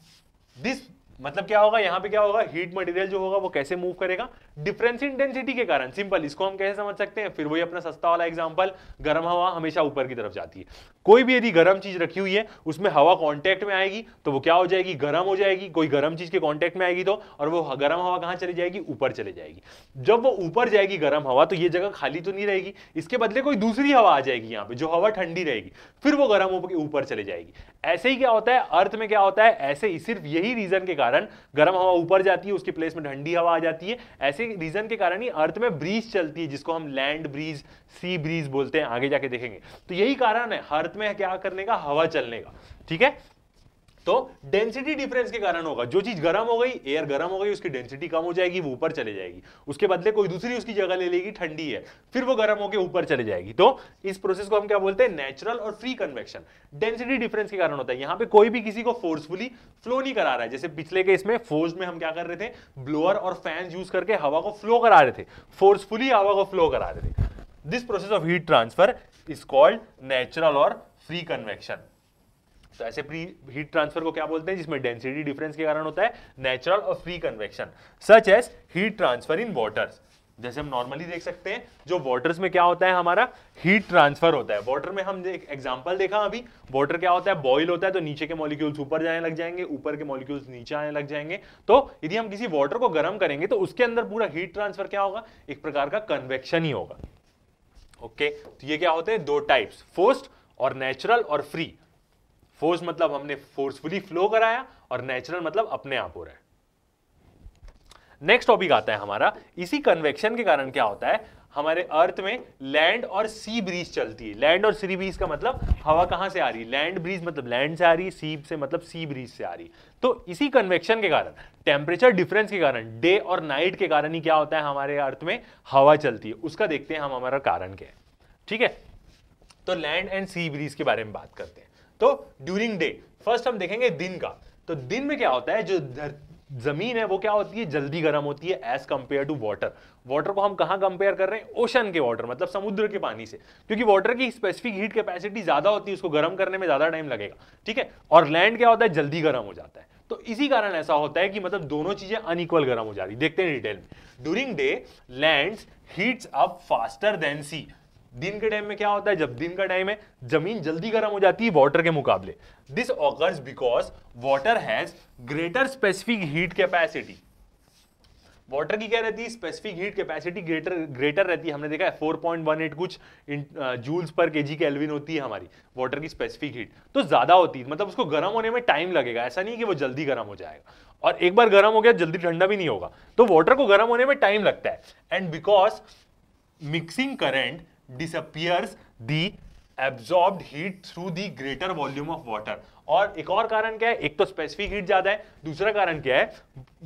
this मतलब क्या होगा यहां पे क्या होगा हीट मटेरियल जो होगा वो कैसे मूव करेगा डिफरेंस इन डेंसिटी के कारण सिंपल इसको हम कैसे समझ सकते हैं फिर वही अपना सस्ता वाला एग्जाम्पल गर्म हवा हमेशा ऊपर की तरफ जाती है कोई भी यदि गर्म चीज रखी हुई है उसमें हवा कॉन्टेक्ट में आएगी तो वो क्या हो जाएगी गर्म हो जाएगी कोई गर्म चीज के कॉन्टेक्ट में आएगी तो और वो गर्म हवा कहाँ चली जाएगी ऊपर चली जाएगी जब वो ऊपर जाएगी गर्म हवा तो ये जगह खाली तो नहीं रहेगी इसके बदले कोई दूसरी हवा आ जाएगी यहाँ पे जो हवा ठंडी रहेगी फिर वो गर्म होकर ऊपर चली जाएगी ऐसे ही क्या होता है अर्थ में क्या होता है ऐसे ही सिर्फ यही रीजन के कारण गर्म हवा ऊपर जाती है उसके प्लेस में ठंडी हवा आ जाती है ऐसे रीजन के कारण ही अर्थ में ब्रीज चलती है जिसको हम लैंड ब्रीज सी ब्रीज बोलते हैं आगे जाके देखेंगे तो यही कारण है अर्थ में क्या करने का हवा चलने का ठीक है तो डेंसिटी डिफरेंस के कारण होगा जो चीज गर्म हो गई एयर गर्म हो गई उसकी डेंसिटी कम हो जाएगी वो ऊपर चले जाएगी उसके बदले कोई दूसरी उसकी जगह ले लेगी ठंडी है फिर वो गर्म होकर ऊपर चले जाएगी तो इस प्रोसेस को हम क्या बोलते हैं नेचुरल और फ्री कन्वेक्शन डेंसिटी डिफरेंस के कारण होता है यहां पर कोई भी किसी को फोर्सफुली फ्लो नहीं करा रहा है जैसे पिछले के इसमें फोर्स में हम क्या कर रहे थे ब्लोअर और फैन यूज करके हवा को फ्लो करा रहे थे फोर्सफुली हवा को फ्लो करा रहे थे this process of heat transfer is called natural और फ्री कन्वेक्शन तो ऐसे प्री हीट ट्रांसफर को क्या बोलते हैं जिसमें डेंसिटी डिफरेंस के कारण होता है नेचुरल और free convection such as heat transfer in waters जैसे हम नॉर्मली देख सकते हैं जो वॉटर्स में क्या होता है हमारा हीट ट्रांसफर होता है वॉटर में हम एक एग्जाम्पल देखा अभी वॉटर क्या होता है बॉइल होता है तो नीचे के मॉलिक्यूल्स ऊपर जाने लग जाएंगे ऊपर के मॉलिक्यूल्स नीचे आने लग जाएंगे तो यदि हम किसी वॉटर को गर्म करेंगे तो उसके अंदर पूरा हीट ट्रांसफर क्या होगा एक प्रकार का कन्वेक्शन ही होगा ओके okay, तो ये क्या होते हैं दो टाइप्स फोर्स्ट और नेचुरल और फ्री फोर्स मतलब हमने फोर्सफुली फ्लो कराया और नेचुरल मतलब अपने आप हो रहा है नेक्स्ट टॉपिक आता है हमारा इसी कन्वेक्शन के कारण क्या होता है हमारे अर्थ में लैंड और सी ब्रिज चलती है लैंड और सी ब्रिज का मतलब हवा कहां से आ रही है लैंड ब्रिज मतलब लैंड से आ रही है सी से मतलब सी ब्रिज से आ रही तो इसी कन्वेक्शन के कारण टेम्परेचर डिफरेंस के कारण डे और नाइट के कारण ही क्या होता है हमारे अर्थ में हवा चलती है उसका देखते हैं हम हमारा कारण क्या है ठीक है तो लैंड एंड सी ब्रिज के बारे में बात करते हैं तो ड्यूरिंग डे फर्स्ट हम देखेंगे दिन का तो दिन में क्या होता है जो जमीन है वो क्या होती है जल्दी गर्म होती है as compare to water water को हम कहाँ कंपेयर कर रहे हैं ओशन के वाटर मतलब समुद्र के पानी से क्योंकि वाटर की स्पेसिफिक हीट कैपेसिटी ज्यादा होती है उसको गर्म करने में ज्यादा टाइम लगेगा ठीक है और लैंड क्या होता है जल्दी गर्म हो जाता है तो इसी कारण ऐसा होता है कि मतलब दोनों चीजें अनइक्वल गर्म हो जा रही देखते हैं डिटेल में during day land heats up faster than sea दिन के टाइम में क्या होता है जब दिन का टाइम है जमीन जल्दी गर्म हो जाती है वाटर के मुकाबले this occurs because water has greater specific heat capacity water की क्या रहती है specific heat capacity greater greater रहती है हमने देखा है 4.18 कुछ जूल्स पर के जी कैलविन होती है हमारी वाटर की स्पेसिफिक हीट तो ज़्यादा होती है मतलब उसको गर्म होने में टाइम लगेगा ऐसा नहीं कि वो जल्दी गर्म हो जाएगा और एक बार गर्म हो गया जल्दी ठंडा भी नहीं होगा तो वाटर को गर्म होने में टाइम लगता है and because mixing current disappears the absorb heat through the greater volume of water और एक और कारण क्या है एक तो स्पेसिफिक हीट ज्यादा है दूसरा कारण क्या है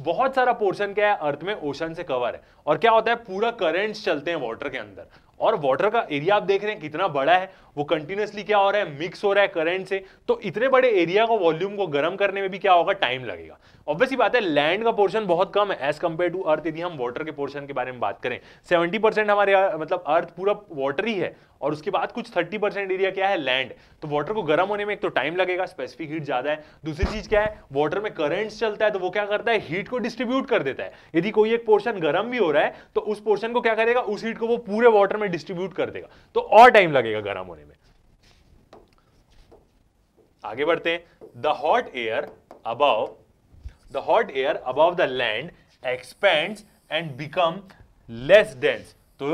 बहुत सारा पोर्शन क्या है अर्थ में ओशन से कवर है और क्या होता है पूरा करेंट्स चलते हैं वाटर के अंदर और वाटर का एरिया आप देख रहे हैं कितना बड़ा है वो कंटिन्यूसली क्या हो रहा है मिक्स हो रहा है करंट से तो इतने बड़े एरिया को वॉल्यूम को गर्म करने में भी क्या होगा टाइम लगेगा ऑब्वियसली बात है लैंड का पोर्शन बहुत कम है एज कम्पेयर टू अर्थ यदि हम वाटर के पोर्शन के बारे में बात करें सेवेंटी परसेंट हमारे मतलब अर्थ पूरा वाटर ही है और उसके बाद कुछ थर्टी परसेंट एरिया क्या है लैंड तो वाटर को गर्म होने में एक तो टाइम लगेगा स्पेसिफिक हीट ज्यादा है दूसरी चीज क्या है वाटर में करंट चलता है तो वो क्या करता है हीट को डिस्ट्रीब्यूट कर देता है यदि कोई एक पोर्शन गर्म भी हो रहा है तो उस पोर्शन को क्या करेगा उस हीट को वो पूरे वाटर में डिस्ट्रीब्यूट कर देगा तो और टाइम लगेगा गर्म होने में आगे बढ़ते हैं the hot air above the hot air above the land expands and become less dense तो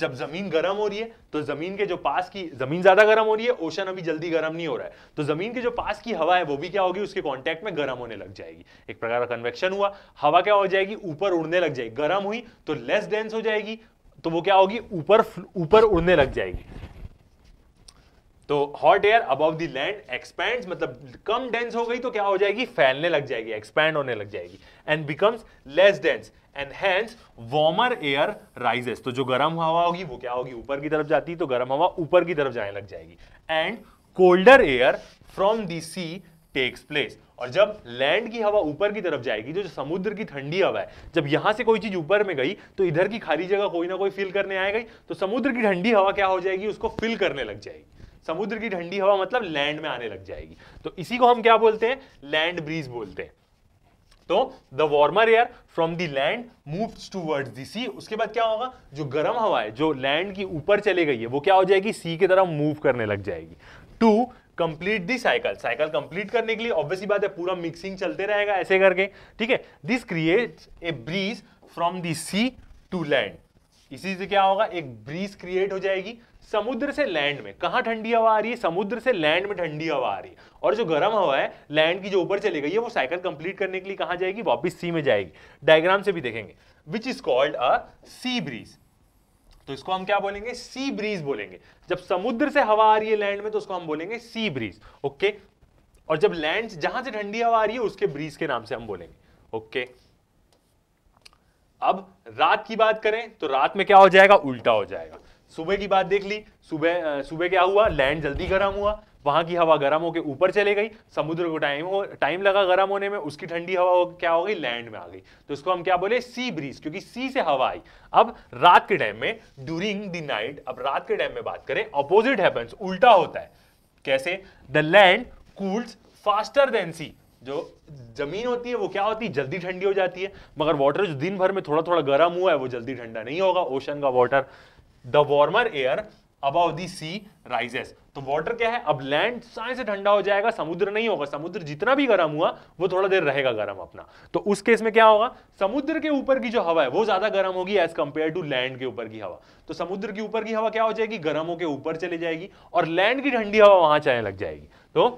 जब जमीन गर्म हो रही है तो जमीन के जो पास की जमीन ज्यादा गर्म हो रही है ओशन अभी जल्दी गर्म नहीं हो रहा है तो जमीन के जो पास की हवा है वो भी क्या होगी उसके कांटेक्ट में गर्म होने लग जाएगी एक प्रकार का कन्वेक्शन हुआ हवा क्या हो जाएगी ऊपर उड़ने लग जाएगी गर्म हुई तो लेस डेंस हो जाएगी तो वो क्या होगी ऊपर ऊपर उड़ने लग जाएगी तो hot air above the land expand मतलब कम डेंस हो गई तो क्या हो जाएगी फैलने लग जाएगी एक्सपैंड होने लग जाएगी and becomes less dense and hence warmer air rises तो जो गर्म हवा होगी वो क्या होगी ऊपर की तरफ जाती तो गर्म हवा ऊपर की तरफ जाने लग जाएगी and colder air from the sea takes place और जब लैंड की हवा ऊपर की तरफ जाएगी जो समुद्र की ठंडी हवा है जब यहां से कोई चीज ऊपर में गई तो इधर की खाली जगह कोई ना कोई फिल करने आएगा तो समुद्र की ठंडी हवा क्या हो जाएगी उसको फिल करने लग जाएगी समुद्र की ठंडी हवा मतलब लैंड में आने लग जाएगी तो इसी को हम क्या बोलते हैं लैंड ब्रीज बोलते हैं तो the warmer air from the land move towards the sea उसके बाद क्या होगा जो गर्म हवा है जो लैंड की ऊपर चले गई है वो क्या हो जाएगी सी की तरफ मूव करने लग जाएगी to complete the cycle cycle complete करने के लिए ऑब्वियसली बात है पूरा मिक्सिंग चलते रहेगा ऐसे करके ठीक है this create a breeze from the sea to land इसी से क्या होगा एक ब्रीज क्रिएट हो जाएगी समुद्र से लैंड में कहा ठंडी हवा आ रही है समुद्र से लैंड में ठंडी हवा आ रही है और जो गर्म हवा है लैंड की जो ऊपर चली गई है वो साइकिल कंप्लीट करने के लिए कहाँ जाएगी वापिस सी में जाएगी डायग्राम से भी देखेंगे which is called a sea breeze तो इसको हम क्या बोलेंगे सी ब्रीज बोलेंगे जब समुद्र से हवा आ रही है लैंड में तो उसको हम बोलेंगे सी ब्रीज ओके और जब लैंड जहां से ठंडी हवा आ रही है उसके ब्रीज के नाम से हम बोलेंगे ओके अब रात की बात करें तो रात में क्या हो जाएगा उल्टा हो जाएगा सुबह की बात देख ली सुबह सुबह क्या हुआ लैंड जल्दी गर्म हुआ वहां की हवा गर्म होकर ऊपर चले गई समुद्र को टाइम हो टाइम लगा गर्म होने में उसकी ठंडी हवा हो, क्या हो गई लैंड में आ गई तो इसको हम क्या बोले सी ब्रीज क्योंकि सी से हवा आई अब रात के टाइम में ड्यूरिंग द नाइट अब रात के टाइम में बात करें अपोजिट हैपेंस उल्टा होता है कैसे the land cools faster than sea जो जमीन होती है वो क्या होती है जल्दी ठंडी हो जाती है मगर वाटर जो दिन भर में थोड़ा थोड़ा गर्म हुआ है वो जल्दी ठंडा नहीं होगा ओशन का water the warmer air above the sea rises तो वाटर क्या है अब लैंड से ठंडा हो जाएगा समुद्र नहीं होगा समुद्र जितना भी गर्म हुआ वो थोड़ा देर रहेगा गर्म अपना तो उस केस में क्या होगा समुद्र के ऊपर की जो हवा है वो ज्यादा गर्म होगी एज कंपेयर टू लैंड के ऊपर की हवा तो समुद्र के ऊपर की हवा क्या हो जाएगी गर्म होकर ऊपर चली जाएगी और लैंड की ठंडी हवा वहां चलने लग जाएगी तो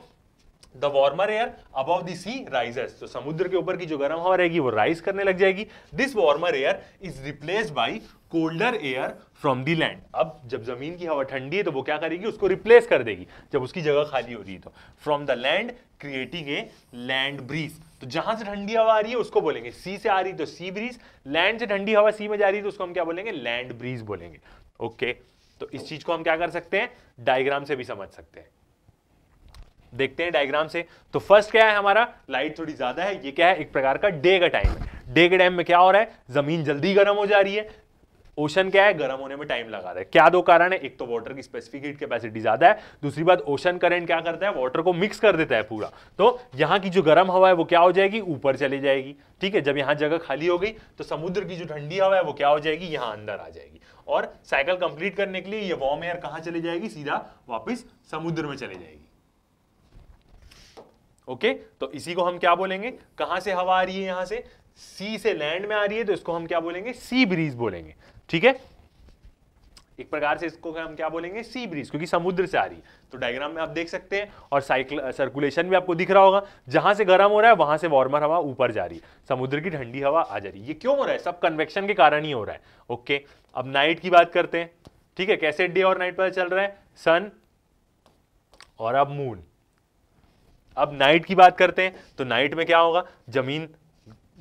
the warmer air above the sea rises तो समुद्र के ऊपर की जो गर्म हवा रहेगी वो राइज करने लग जाएगी this warmer air is replace by colder air from the land अब जब जमीन की हवा ठंडी है तो वो क्या करेगी उसको रिप्लेस कर देगी जब उसकी जगह खाली हो रही है तो from the land creating a land breeze तो जहां से ठंडी हवा आ रही है उसको बोलेंगे सी से आ रही है तो सी ब्रीज लैंड से ठंडी हवा सी में जा रही है तो उसको हम क्या बोलेंगे लैंड ब्रीज बोलेंगे ओके okay. तो इस चीज को हम क्या कर सकते हैं डायग्राम से भी समझ सकते हैं देखते हैं डायग्राम से तो फर्स्ट क्या है हमारा लाइट थोड़ी ज्यादा है ये क्या है एक प्रकार का डे का टाइम है डे के टाइम में क्या हो रहा है जमीन जल्दी गर्म हो जा रही है ओशन क्या है गर्म होने में टाइम लगा रहा है क्या दो कारण है एक तो वाटर की स्पेसिफिक हीट कैपेसिटी ज्यादा है दूसरी बात ओशन करंट क्या करता है वाटर को मिक्स कर देता है पूरा तो यहाँ की जो गर्म हवा है वो क्या हो जाएगी ऊपर चली जाएगी ठीक है जब यहाँ जगह खाली हो गई तो समुद्र की जो ठंडी हवा है वो क्या हो जाएगी यहाँ अंदर आ जाएगी और साइकिल कंप्लीट करने के लिए ये वार्म एयर कहाँ चली जाएगी सीधा वापिस समुद्र में चले जाएगी ओके तो इसी को हम क्या बोलेंगे कहां से हवा आ रही है यहां से सी से लैंड में आ रही है तो इसको हम क्या बोलेंगे सी ब्रीज बोलेंगे ठीक है एक प्रकार से इसको हम क्या बोलेंगे सी ब्रीज क्योंकि समुद्र से आ रही है तो डायग्राम में आप देख सकते हैं और साइकिल सर्कुलेशन uh, भी आपको दिख रहा होगा जहां से गर्म हो रहा है वहां से वार्मर हवा ऊपर जा रही है समुद्र की ठंडी हवा आ जा रही है ये क्यों हो रहा है सब कन्वेक्शन के कारण ही हो रहा है ओके अब नाइट की बात करते हैं ठीक है कैसे डे और नाइट पर चल रहा है सन और अब मून अब नाइट की बात करते हैं तो नाइट में क्या होगा जमीन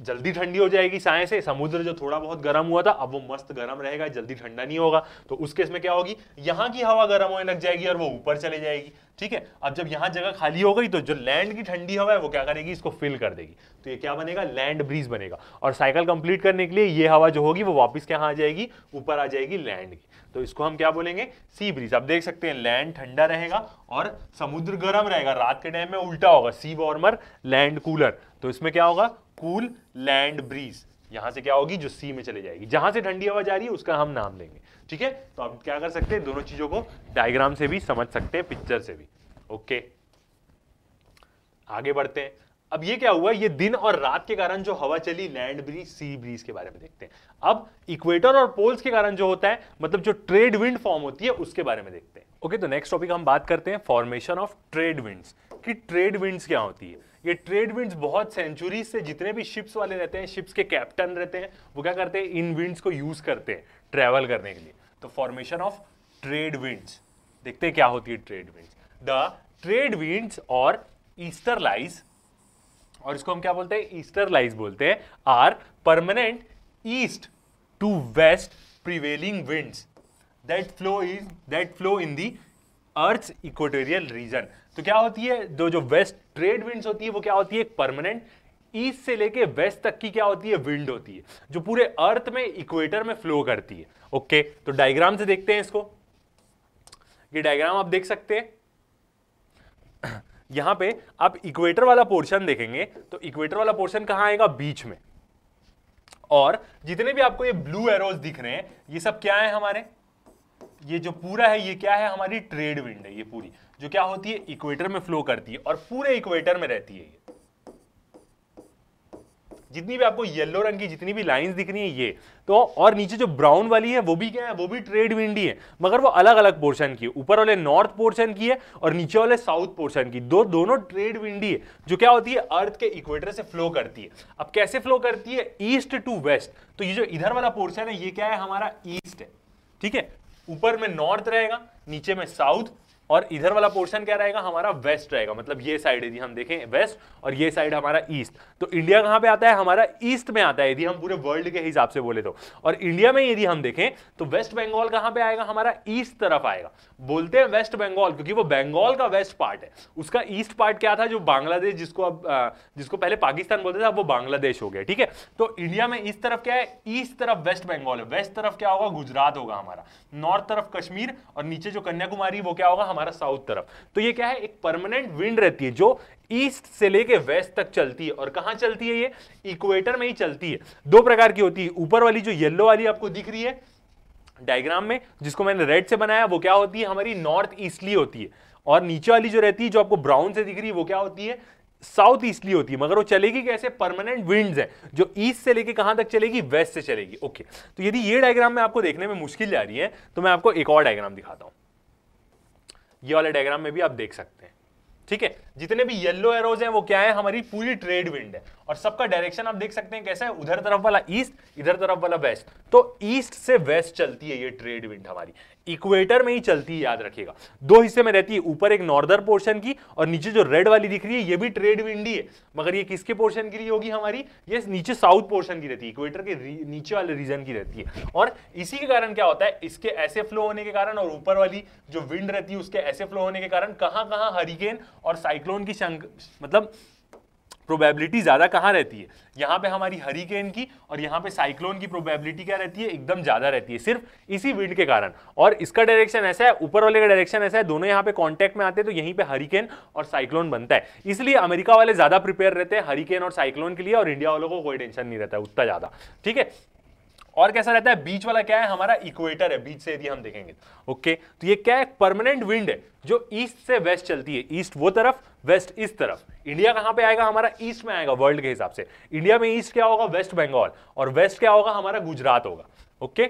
जल्दी ठंडी हो जाएगी साय से समुद्र जो थोड़ा बहुत गर्म हुआ था अब वो मस्त गर्म रहेगा जल्दी ठंडा नहीं होगा तो उस केस में क्या होगी यहाँ की हवा गर्म होने लग जाएगी और वो ऊपर चले जाएगी ठीक है अब जब यहाँ जगह खाली हो गई तो जो लैंड की ठंडी हवा है वो क्या करेगी इसको फिल कर देगी तो ये क्या बनेगा लैंड ब्रीज बनेगा और साइकिल कंप्लीट करने के लिए ये हवा जो होगी वो वापस क्या आ जाएगी ऊपर आ जाएगी लैंड की तो इसको हम क्या बोलेंगे सी ब्रीज आप देख सकते हैं लैंड ठंडा रहेगा और समुद्र गर्म रहेगा रात के टाइम में उल्टा होगा सी वार्मर लैंड कूलर तो इसमें क्या होगा कूल लैंड ब्रीज यहां से क्या होगी जो सी में चले जाएगी जहां से ठंडी हवा जा रही है उसका हम नाम लेंगे ठीक है तो आप क्या कर सकते हैं दोनों चीजों को डायग्राम से भी समझ सकते हैं पिक्चर से भी ओके आगे बढ़ते हैं अब ये क्या हुआ ये दिन और रात के कारण जो हवा चली लैंड ब्रीज सी ब्रीज के बारे में देखते हैं अब इक्वेटर और पोल्स के कारण जो होता है मतलब जो ट्रेड विंड फॉर्म होती है उसके बारे में देखते हैं ओके तो नेक्स्ट टॉपिक हम बात करते हैं फॉर्मेशन ऑफ ट्रेड विंड्स कि ट्रेड विंड्स क्या होती है ये ट्रेड विंड्स बहुत सेंचुरीज से जितने भी शिप्स वाले रहते हैं शिप्स के कैप्टन रहते हैं वो क्या करते हैं इन विंड्स को यूज करते हैं ट्रेवल करने के लिए तो फॉर्मेशन ऑफ ट्रेड विंड्स देखते हैं क्या होती है trade winds the trade winds और ईस्टर लाइज और इसको हम क्या बोलते हैं ईस्टर लाइज बोलते हैं are permanent east to west prevailing winds that flow is that flow in the earth equatorial region तो क्या होती है जो जो वेस्ट ट्रेड विंड्स होती है वो क्या होती है परमानेंट ईस्ट से लेके वेस्ट तक की क्या होती है विंड होती है जो पूरे अर्थ में इक्वेटर में फ्लो करती है ओके okay, तो डायग्राम से देखते हैं इसको ये डायग्राम आप देख सकते हैं यहां पे आप इक्वेटर वाला पोर्शन देखेंगे तो इक्वेटर वाला पोर्शन कहां आएगा बीच में और जितने भी आपको ये ब्लू एरोज दिख रहे हैं ये सब क्या है हमारे ये जो पूरा है ये क्या है हमारी ट्रेड विंड है ये पूरी जो क्या होती है इक्वेटर में फ्लो करती है और पूरे इक्वेटर में रहती है ये जितनी भी आपको येलो रंग की जितनी भी लाइंस दिख रही है ये तो और नीचे जो ब्राउन वाली है वो भी क्या है वो भी ट्रेड विंडी है मगर वो अलग अलग पोर्शन की ऊपर वाले नॉर्थ पोर्शन की है और नीचे वाले साउथ पोर्शन की दो दोनों ट्रेड विंडी है जो क्या होती है अर्थ के इक्वेटर से फ्लो करती है अब कैसे फ्लो करती है ईस्ट टू वेस्ट तो ये जो इधर वाला पोर्शन है ये क्या है हमारा ईस्ट है ठीक है ऊपर में नॉर्थ रहेगा नीचे में साउथ और इधर वाला पोर्शन क्या रहेगा हमारा वेस्ट रहेगा मतलब ये साइड यदि हम देखें वेस्ट और ये साइड हमारा ईस्ट तो इंडिया कहां पे आता है हमारा ईस्ट में आता है यदि हम पूरे वर्ल्ड के हिसाब से बोले तो और इंडिया में यदि हम देखें तो वेस्ट बंगाल कहां पे आएगा हमारा ईस्ट तरफ आएगा बोलते हैं वेस्ट बंगाल क्योंकि वो बंगाल का वेस्ट पार्ट है उसका ईस्ट पार्ट क्या था जो बांग्लादेश जिसको अब जिसको पहले पाकिस्तान बोलते थे अब वो बांग्लादेश हो गया ठीक है तो इंडिया में इस तरफ क्या है ईस्ट तरफ वेस्ट बंगाल है वेस्ट तरफ क्या होगा गुजरात होगा हमारा नॉर्थ तरफ कश्मीर और नीचे जो कन्याकुमारी वो क्या होगा हमारा साउथ तरफ तो ये क्या है एक परमानेंट विंड रहती है जो ईस्ट से लेके वेस्ट तक चलती है और कहाँ चलती है ये इक्वेटर में ही चलती है दो प्रकार की होती है ऊपर वाली जो येलो वाली आपको दिख रही है डायग्राम में जिसको मैंने रेड से बनाया वो क्या होती है हमारी नॉर्थ ईस्टली होती है और नीचे वाली जो रहती है जो आपको ब्राउन से दिख रही है वो क्या होती है साउथ ईस्टली होती है मगर वो चलेगी कैसे परमानेंट विंड्स है जो ईस्ट से लेके कहां तक चलेगी वेस्ट से चलेगी ओके तो यदि ये डायग्राम में आपको देखने में मुश्किल जा रही है तो मैं आपको एक और डायग्राम दिखाता हूं ये वाले डायग्राम में भी आप देख सकते हैं ठीक है जितने भी येलो एरोज हैं वो क्या है हमारी पूरी ट्रेड विंड है और सबका डायरेक्शन आप देख सकते हैं कैसा है उधर तरफ वाला ईस्ट इधर तरफ वाला वेस्ट तो ईस्ट से वेस्ट चलती है ये ट्रेड विंड हमारी इक्वेटर में ही चलती है याद रखिएगा दो हिस्से में रहती है ऊपर एक नॉर्दर पोर्शन की और नीचे जो रेड वाली दिख रही है ये भी ट्रेड विंडी है मगर ये किसके पोर्शन की होगी हमारी ये नीचे साउथ पोर्शन की रहती है इक्वेटर के नीचे वाले रीजन की रहती है और इसी के कारण क्या होता है इसके ऐसे फ्लो होने के कारण और ऊपर वाली जो विंड रहती है उसके ऐसे फ्लो होने के कारण कहां कहां हरिकेन और साइक्लोन की मतलब प्रोबेबिलिटी ज़्यादा कहाँ रहती है यहाँ पे हमारी हरिकेन की और यहाँ पे साइक्लोन की प्रोबेबिलिटी क्या रहती है एकदम ज़्यादा रहती है सिर्फ इसी विंड के कारण और इसका डायरेक्शन ऐसा है ऊपर वाले का डायरेक्शन ऐसा है दोनों यहाँ पे कांटेक्ट में आते हैं तो यहीं पे हरिकेन और साइक्लोन बनता है इसलिए अमेरिका वाले ज़्यादा प्रिपेयर रहते हैं हरिकेन और साइक्लोन के लिए और इंडिया वालों को कोई टेंशन नहीं रहता है उतना ज़्यादा ठीक है और कैसा रहता है बीच वाला क्या है हमारा इक्वेटर है बीच से यदि हम देखेंगे ओके तो।, तो ये क्या है परमानेंट विंड है जो ईस्ट से वेस्ट चलती है ईस्ट वो तरफ वेस्ट इस तरफ इंडिया कहां पे आएगा हमारा ईस्ट में आएगा वर्ल्ड के हिसाब से इंडिया में ईस्ट क्या होगा वेस्ट बंगाल और वेस्ट क्या होगा हमारा गुजरात होगा ओके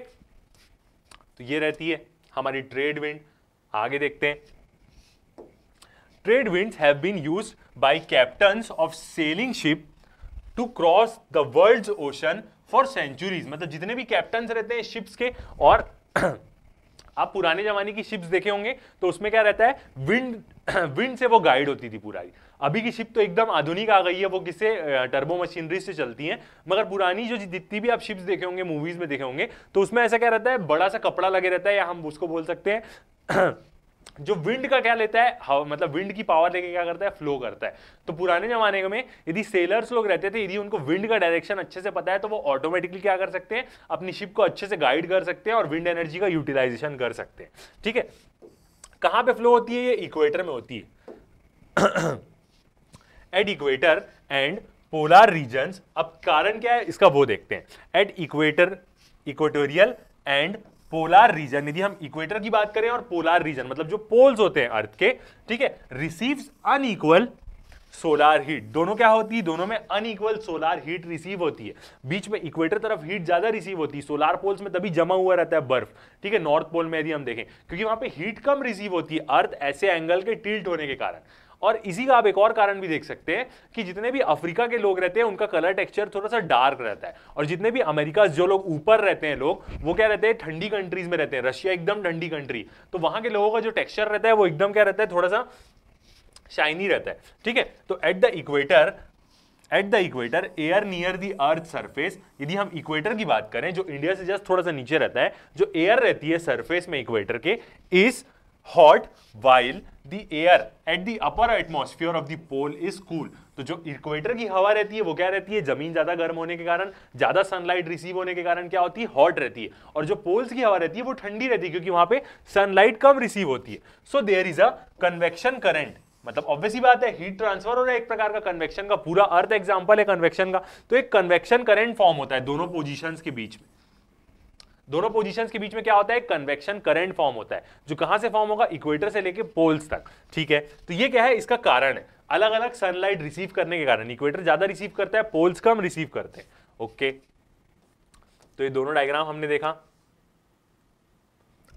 तो ये रहती है हमारी ट्रेड विंड आगे देखते हैं trade wind have been used by captain of sailing ship to cross the world's ocean for centuries मतलब जितने भी कैप्टन रहते हैं शिप्स के और आप पुराने जमाने की शिप्स देखे होंगे तो उसमें क्या रहता है विंड विंड से वो गाइड होती थी पूरा अभी की शिप तो एकदम आधुनिक आ गई है वो किसे टर्बो मशीनरी से चलती हैं मगर पुरानी जो जितनी भी आप शिप्स देखे होंगे मूवीज में देखे होंगे तो उसमें ऐसा क्या रहता है बड़ा सा कपड़ा लगे रहता है या हम उसको बोल सकते हैं जो विंड का क्या लेता है हाँ, मतलब विंड की पावर लेके क्या करता है फ्लो करता है तो पुराने जमाने में यदि सेलर्स लोग रहते थे यदि उनको विंड का डायरेक्शन अच्छे से पता है तो वो ऑटोमेटिकली क्या कर सकते हैं अपनी शिप को अच्छे से गाइड कर सकते हैं और विंड एनर्जी का यूटिलाइजेशन कर सकते हैं ठीक है कहां पे फ्लो होती है ये इक्वेटर में होती है at equator and polar region अब कारण क्या है इसका वो देखते हैं at equator equatorial and polar region यदि हम इक्वेटर की बात करें और पोलार रीजन मतलब जो पोल्स होते हैं अर्थ के ठीक है रिसीव्स अनइक्वल सोलार हीट दोनों क्या होती है दोनों में अनइक्वल सोलार हीट रिसीव होती है बीच में इक्वेटर तरफ हीट ज्यादा रिसीव होती है सोलार पोल्स में तभी जमा हुआ रहता है बर्फ ठीक है नॉर्थ पोल में यदि हम देखें क्योंकि वहां पे हीट कम रिसीव होती है अर्थ ऐसे एंगल के टिल्ट होने के कारण और इसी का आप एक और कारण भी देख सकते हैं कि जितने भी अफ्रीका के लोग रहते हैं उनका कलर टेक्सचर थोड़ा सा डार्क रहता है और जितने भी अमेरिका जो लोग ऊपर रहते हैं लोग वो क्या रहते हैं ठंडी कंट्रीज में रहते हैं रशिया एकदम ठंडी कंट्री तो वहां के लोगों का जो टेक्सचर रहता है वो एकदम क्या रहता है थोड़ा सा शाइनी रहता है ठीक है तो at the equator at the equator air near the earth surface यदि हम इक्वेटर की बात करें जो इंडिया से जस्ट थोड़ा सा नीचे रहता है जो एयर रहती है सरफेस में इक्वेटर के इस hot while the air at the upper atmosphere of the pole is cool तो जो इक्वेटर की हवा रहती है वो क्या रहती है जमीन ज्यादा गर्म होने के कारण ज्यादा सनलाइट रिसीव होने के कारण क्या होती है हॉट रहती है और जो पोल्स की हवा रहती है वो ठंडी रहती है क्योंकि वहां पे सनलाइट कम रिसीव होती है so there is a convection current मतलब ऑब्वियसली बात है हीट ट्रांसफर हो रहा है एक प्रकार का कन्वेक्शन का पूरा अर्थ एग्जाम्पल है कन्वेक्शन का तो एक कन्वेक्शन करेंट फॉर्म होता है दोनों पोजिशन के बीच में दोनों पोजीशंस के बीच में क्या होता है कन्वेक्शन करंट फॉर्म होता है जो कहां से फॉर्म होगा इक्वेटर से लेके पोल्स तक ठीक है तो ये क्या है इसका कारण है अलग अलग सनलाइट रिसीव करने के कारण इक्वेटर ज्यादा रिसीव करता है पोल्स कम रिसीव करते हैं ओके तो ये दोनों डायग्राम हमने देखा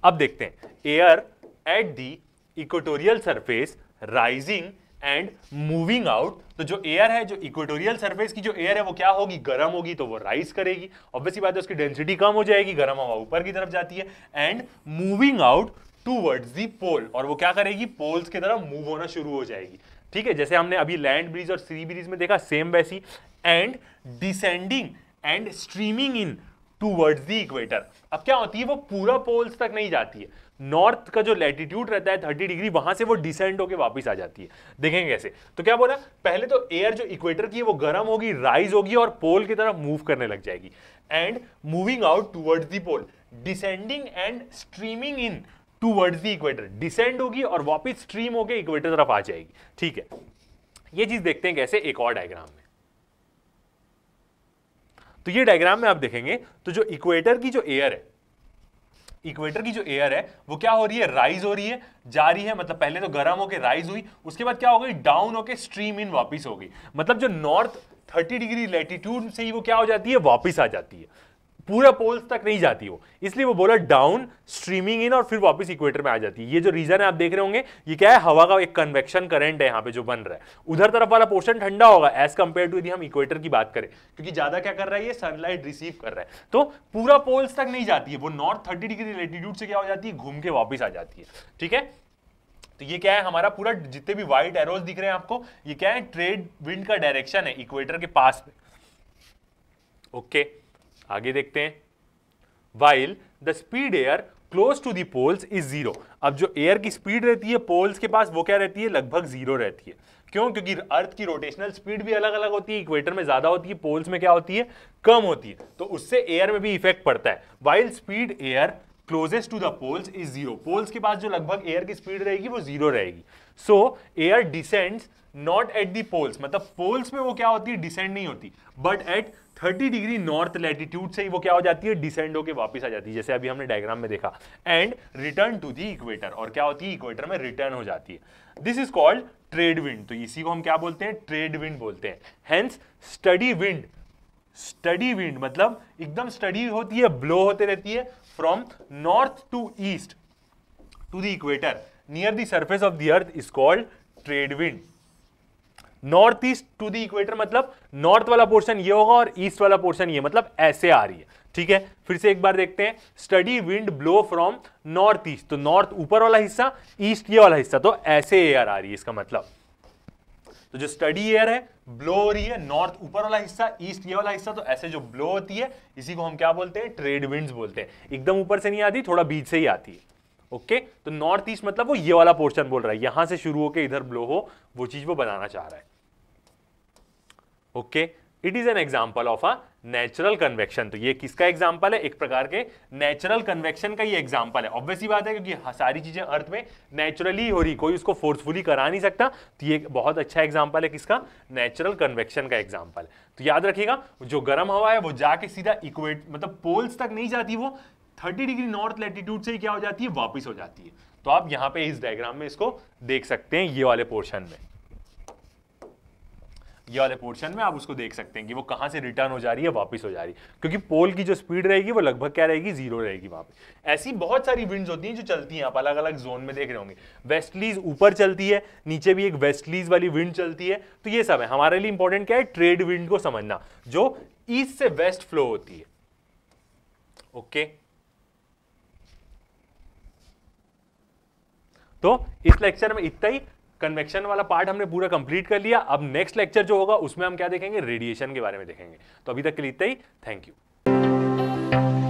अब देखते हैं air at the equatorial surface rising and moving out तो जो एयर है जो इक्वेटोरियल सरफेस की जो एयर है वो क्या होगी गर्म होगी तो वो राइज करेगी ऑब्वियसली बात है उसकी डेंसिटी कम हो जाएगी गर्म हवा ऊपर की तरफ जाती है and moving out towards the pole और वो क्या करेगी पोल्स की तरफ मूव होना शुरू हो जाएगी ठीक है जैसे हमने अभी लैंड ब्रिज और सी ब्रिज में देखा सेम वैसी and descending and streaming in towards the equator अब क्या होती है वो पूरा पोल्स तक नहीं जाती है नॉर्थ का जो लैटिट्यूड रहता है थर्टी डिग्री वहां से वो डिसेंड होकर वापस आ जाती है देखेंगे कैसे तो क्या बोला पहले तो एयर जो इक्वेटर की है वो गर्म होगी राइज होगी और पोल की तरफ मूव करने लग जाएगी and moving out towards the pole descending and streaming in towards the equator descend होगी और वापिस स्ट्रीम होकर इक्वेटर तरफ आ जाएगी ठीक है ये चीज देखते हैं कैसे एक और डायग्राम में तो ये डायग्राम में आप देखेंगे तो जो इक्वेटर की जो एयर है इक्वेटर की जो एयर है वो क्या हो रही है राइज हो रही है जा रही है मतलब पहले तो गर्म होकर राइज हुई उसके बाद क्या हो गई डाउन होकर स्ट्रीम इन वापिस हो गई मतलब जो नॉर्थ थर्टी डिग्री लेटीट्यूड से ही वो क्या हो जाती है वापिस आ जाती है पूरा पोल्स तक नहीं जाती वो इसलिए वो बोला डाउन स्ट्रीमिंग इन और फिर वापस इक्वेटर में आ जाती है ये जो रीजन है आप देख रहे होंगे ये क्या है हवा का एक कन्वेक्शन करंट है यहाँ पे जो बन रहा है उधर तरफ वाला पोर्शन ठंडा होगा एज कंपेयर टू यदि हम इक्वेटर की बात करें क्योंकि ज्यादा क्या कर रहा है ये सनलाइट रिसीव कर रहा है तो पूरा पोल्स तक नहीं जाती है वो नॉर्थ थर्टी डिग्री लेटीट्यूड से क्या हो जाती है घूम के वापिस आ जाती है ठीक है तो ये क्या है हमारा पूरा जितने भी व्हाइट एरोज दिख रहे हैं आपको ये क्या है ट्रेड विंड का डायरेक्शन है इक्वेटर के पास में ओके okay. आगे देखते हैं while the speed air close to the poles is zero अब जो एयर की स्पीड रहती है पोल्स के पास वो क्या रहती है लगभग जीरो रहती है क्यों क्योंकि अर्थ की रोटेशनल स्पीड भी अलग अलग होती है इक्वेटर में ज्यादा होती है पोल्स में क्या होती है कम होती है तो उससे एयर में भी इफेक्ट पड़ता है while speed air closest to the poles is zero poles के पास जो लगभग एयर की स्पीड रहेगी वो जीरो रहेगी so air descends not at the poles मतलब पोल्स में वो क्या होती है डिसेंड नहीं होती but at 30 degree north latitude से ही वो क्या हो जाती है डिसेंड होकर वापस आ जाती है जैसे अभी हमने डायग्राम में देखा and return to the equator और क्या होती है इक्वेटर में रिटर्न हो जाती है this is called trade wind तो इसी को हम क्या बोलते हैं ट्रेड विंड बोलते हैं hence steady wind steady wind मतलब एकदम स्टडी होती है ब्लो होते रहती है from north to east to the equator near the surface of the earth is called trade wind north east to the equator मतलब नॉर्थ वाला पोर्शन ये होगा और ईस्ट वाला पोर्शन ये मतलब ऐसे आ रही है ठीक है फिर से एक बार देखते हैं steady wind blow from north east तो नॉर्थ ऊपर वाला हिस्सा ईस्ट ये वाला हिस्सा तो ऐसे एयर आ रही है इसका मतलब तो जो स्टडी एयर है ब्लो हो रही है नॉर्थ ऊपर वाला हिस्सा ईस्ट ये वाला हिस्सा तो ऐसे जो ब्लो होती है इसी को हम क्या बोलते हैं ट्रेड विंड्स बोलते हैं एकदम ऊपर से नहीं आती थोड़ा बीच से ही आती है ओके तो नॉर्थ ईस्ट मतलब वो ये वाला पोर्शन बोल रहा है यहां से शुरू होकर इधर ब्लो हो वो चीज वो बनाना चाह रहा है okay it is an example of a natural convection तो ये किसका एग्जाम्पल है एक प्रकार के नेचुरल कन्वेक्शन का ये एग्जाम्पल है ऑब्वियसली बात है क्योंकि सारी चीजें अर्थ में नेचुरली हो रही कोई उसको फोर्सफुली करा नहीं सकता तो ये बहुत अच्छा एग्जाम्पल है किसका नेचुरल कन्वेक्शन का एग्जाम्पल तो याद रखिएगा जो गर्म हवा है वो जाके सीधा इक्वेट मतलब पोल्स तक नहीं जाती वो 30 डिग्री नॉर्थ लैटिट्यूड से क्या हो जाती है वापस हो जाती है तो आप यहां पे इस डायग्राम में इसको देख सकते हैं ये वाले पोर्शन में ये वाले पोर्शन में आप उसको देख सकते हैं कि वो कहां से रिटर्न हो जा रही है वापस हो जा रही है क्योंकि पोल की जो स्पीड रहेगी वो लगभग क्या रहेगी जीरो रहेगी वहां पे ऐसी बहुत सारी विंड्स होती हैं जो चलती हैं आप अलग अलग जोन में देख रहे होंगे वेस्टलीज ऊपर चलती है नीचे भी एक वेस्टलीज वाली विंड चलती है तो ये सब है हमारे लिए इंपॉर्टेंट क्या है ट्रेड विंड को समझना जो ईस्ट से वेस्ट फ्लो होती है ओके okay. तो इस लेक्चर में इतना ही कन्वेक्शन वाला पार्ट हमने पूरा कंप्लीट कर लिया अब नेक्स्ट लेक्चर जो होगा उसमें हम क्या देखेंगे रेडिएशन के बारे में देखेंगे तो अभी तक के लिए इतना ही थैंक यू